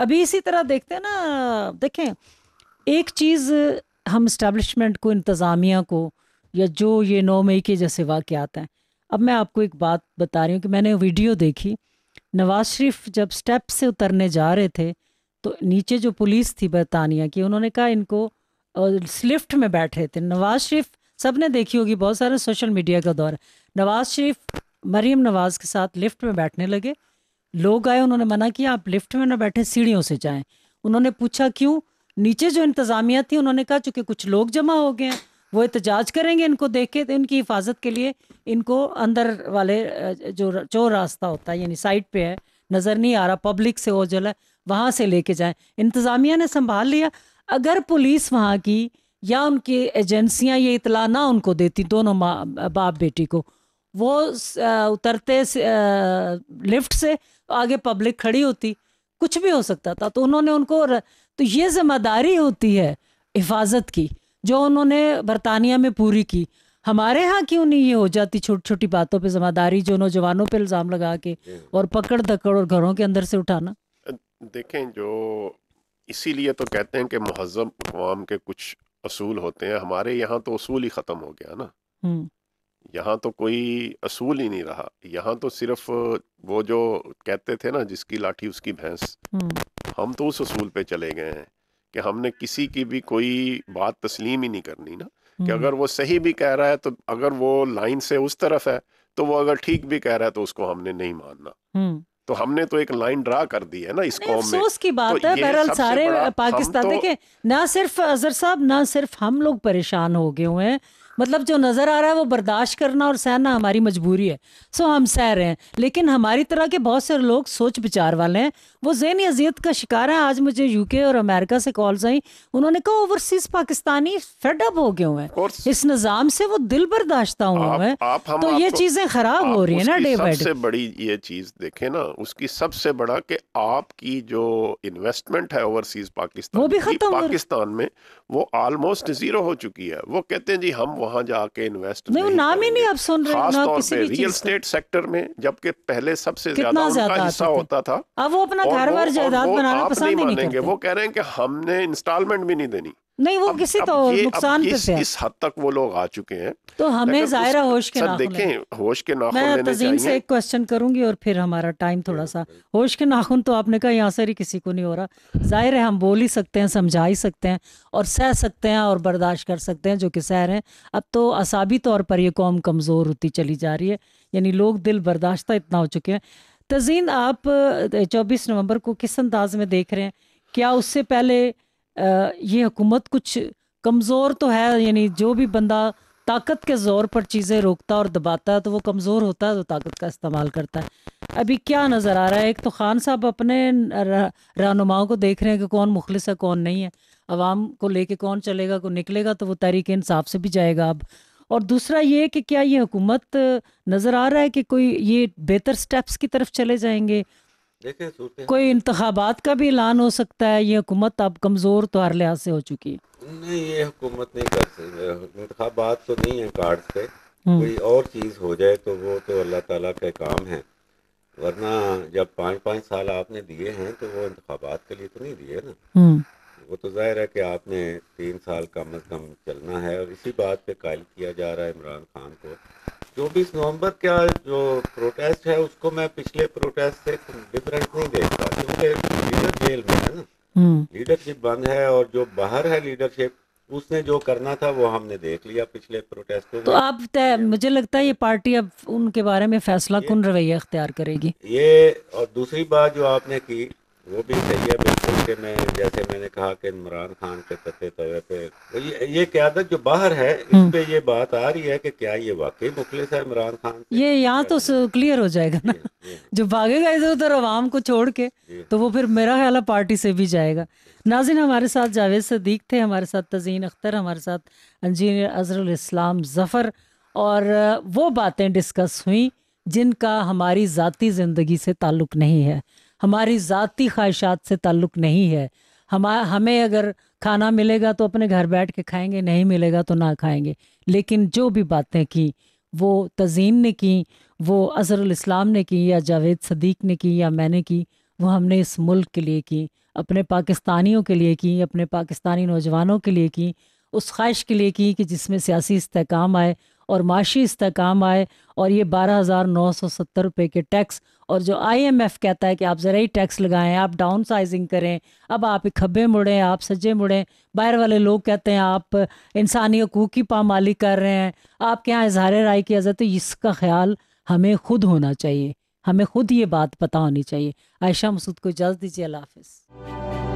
अभी इसी तरह देखते हैं ना देखें एक चीज़ हम इस्टेब्लिशमेंट को इंतज़ामिया को या जो ये नौ मई के जैसे वाकत हैं अब मैं आपको एक बात बता रही हूँ कि मैंने वीडियो देखी नवाज शरीफ जब स्टेप से उतरने जा रहे थे तो नीचे जो पुलिस थी बरतानिया की उन्होंने कहा इनको लिफ्ट में बैठ रहे थे नवाज शरीफ सब ने देखी होगी बहुत सारे सोशल मीडिया का दौर नवाज शरीफ मरीम नवाज के साथ लिफ्ट में बैठने लगे लोग आए उन्होंने मना किया आप लिफ्ट में ना बैठे सीढ़ियों से जाएं उन्होंने पूछा क्यों नीचे जो इंतज़ामिया थी उन्होंने कहा चूँकि कुछ लोग जमा हो गए हैं वो एहतजाज करेंगे इनको देख के तो इनकी हिफाजत के लिए इनको अंदर वाले जो चोर रास्ता होता है यानी साइड पे है नज़र नहीं आ रहा पब्लिक से ओझल है वहाँ से लेके जाएं इंतज़ामिया ने संभाल लिया अगर पुलिस वहाँ की या उनकी एजेंसियाँ ये इतला ना उनको देती दोनों माँ बाप बेटी को वो उतरते लिफ्ट से आगे पब्लिक खड़ी होती कुछ भी हो सकता था तो उन्होंने उनको र... तो ये जिम्मेदारी होती है हिफाजत की जो उन्होंने बरतानिया में पूरी की हमारे यहाँ क्यों नहीं ये हो जाती छोटी छोटी बातों पे जिम्मेदारी जो नौजवानों पे इल्ज़ाम लगा के हम्म। और पकड़ दकड़ और घरों के अंदर से उठाना देखें जो इसीलिए तो कहते हैं कि महजब अवाम के कुछ असूल होते हैं हमारे यहाँ तो असूल ही ख़त्म हो गया ना हम्म। यहाँ तो कोई असूल ही नहीं रहा यहाँ तो सिर्फ वो जो कहते थे ना जिसकी लाठी उसकी भैंस हम्म। हम तो उस असूल पे चले गए हैं कि हमने किसी की भी कोई बात तस्लीम ही नहीं करनी ना कि हम्म। अगर वो सही भी कह रहा है तो अगर वो लाइन से उस तरफ है तो वो अगर ठीक भी कह रहा है तो उसको हमने नहीं मानना हम्म। तो हमने तो एक लाइन ड्रा कर दी है ना इस कॉम में की बात तो है बहरहाल सारे पाकिस्तान तो, देखे ना सिर्फ अजहर साहब ना सिर्फ हम लोग परेशान हो गए हुए हैं मतलब जो नज़र आ रहा है वो बर्दाश्त करना और सहना हमारी मजबूरी है सो हम सह रहे हैं लेकिन हमारी तरह के बहुत से लोग सोच विचार वाले हैं वो जहनी अजियत का शिकार हैं आज मुझे यूके और अमेरिका से कॉल्स आई उन्होंने कहा ओवरसीज पाकिस्तानी फेडअप हो गए हुए हैं इस निज़ाम से वो दिल बर्दाश्त हुए हैं तो ये चीज़ें ख़राब हो रही है ना डे बाई सबसे बड़ी ये चीज़ देखे ना उसकी सबसे बड़ा कि आपकी जो इन्वेस्टमेंट है ओवरसीज पाकिस्तान वो भी खत्म पाकिस्तान में वो ऑलमोस्ट जीरो हो चुकी है वो कहते हैं जी हम वहां जाके इन्वेस्ट नहीं, नहीं नाम ही नहीं अब सुन रहे ना किसी भी रियल स्टेट सेक्टर में जबकि पहले सबसे ज्यादा उनका हिस्सा होता था अब वो अपना घर बार जायदाद बनाना पसंद नहीं मानेंगे वो कह रहे हैं कि हमने इंस्टॉलमेंट भी नहीं देनी नहीं वो अब, किसी अब तो नुकसान पे इस, इस हद तक वो लोग आ चुके हैं तो हमें जायरा होश के नाखून देखें होश के नाखून मैं तजीम से एक क्वेश्चन करूंगी और फिर हमारा टाइम थोड़ा सा होश के नाखून तो आपने कहा यहाँ से ही किसी को नहीं हो रहा जाहिर है हम बोल ही सकते हैं समझा ही सकते हैं और सह सकते हैं और बर्दाश्त कर सकते हैं जो कि रहे हैं अब तो असाबी तौर पर यह कौम कमज़ोर होती चली जा रही है यानी लोग दिल बर्दाश्त इतना हो चुके हैं तजीन आप चौबीस नवंबर को किस अंदाज में देख रहे हैं क्या उससे पहले ये हुकूमत कुछ कमज़ोर तो है यानी जो भी बंदा ताकत के ज़ोर पर चीज़ें रोकता और दबाता है तो वो कमज़ोर होता है तो ताकत का इस्तेमाल करता है अभी क्या नज़र आ रहा है एक तो ख़ान साहब अपने रहनुमाओं को देख रहे हैं कि कौन मुखलिस है कौन नहीं है आवाम को लेके कौन चलेगा को निकलेगा तो वो तहरीक इंसाफ से भी जाएगा अब और दूसरा ये कि क्या ये हुकूमत नज़र आ रहा है कि कोई ये बेहतर स्टेप्स की तरफ चले जाएंगे कोई इंतबात का भी ऐलान हो सकता है ये हुकूमत अब कमज़ोर तो हर लिहाज से हो चुकी है नहीं ये हुकूमत नहीं कर सकती इंतबात तो नहीं है कार्ड से हम्म। कोई और चीज़ हो जाए तो वो तो अल्लाह ताला का काम है वरना जब पाँच पाँच साल आपने दिए हैं तो वो इंतबात के लिए तो नहीं दिए ना हम्म। वो तो जाहिर है कि आपने तीन साल कम अज़ कम चलना है और इसी बात पे कायल किया जा रहा है इमरान खान को चौबीस नवंबर का जो प्रोटेस्ट है उसको मैं पिछले प्रोटेस्ट से डिफरेंट नहीं देखता क्योंकि लीडर जेल में है ना लीडरशिप हम्म। बंद है और जो बाहर है लीडरशिप उसने जो करना था वो हमने देख लिया पिछले प्रोटेस्ट तो अब तय मुझे लगता है ये पार्टी अब उनके बारे में फैसला कौन रवैया अख्तियार करेगी ये और दूसरी बात जो आपने की वो भी सही है बिल्कुल कि मैं जैसे मैंने कहा कि इमरान खान के कते तवे पे ये, ये क्यादत जो बाहर है इस हम्म। पे ये बात आ रही है कि क्या ये वाकई मुखलिस है इमरान खान ये यहाँ तो क्लियर हो जाएगा ना जो भागेगा इधर उधर आवाम को छोड़ के तो वो फिर मेरा ख्याल है पार्टी से भी जाएगा नाजिन हमारे साथ जावेद सदीक थे हमारे साथ तजीन अख्तर हमारे साथ इंजीनियर अजरुल इस्लाम जफ़र और वो बातें डिस्कस हुई जिनका हमारी ज़ाती ज़िंदगी से ताल्लुक़ नहीं है हमारी ज़ाती ख्वाहिशात से ताल्लुक़ नहीं है हम हमें अगर खाना मिलेगा तो अपने घर बैठ के खाएंगे नहीं मिलेगा तो ना खाएंगे लेकिन जो भी बातें की वो तजीन ने की वो अजहरुल इस्लाम ने की या जावेद सदीक ने की या मैंने की वो हमने इस मुल्क के लिए की अपने पाकिस्तानियों के लिए की अपने पाकिस्तानी नौजवानों के लिए की उस ख्वाहिश के लिए की कि जिसमें सियासी इस्तेकाम आए और माशी इसकाम आए और ये बारह हज़ार नौ सौ सत्तर रुपये के टैक्स और जो आईएमएफ कहता है कि आप ज़रा ही टैक्स लगाएं आप डाउन साइजिंग करें अब आप खब्बे मुड़ें आप सज्जे मुड़ें बाहर वाले लोग कहते हैं आप इंसानी हकूक़ की पामाली कर रहे हैं आपके यहाँ इजहार राय की आज़ाद तो इसका ख्याल हमें खुद होना चाहिए हमें खुद ये बात पता होनी चाहिए आयशा मसूद को इजाज़त दीजिए अल्लाह हाफिज़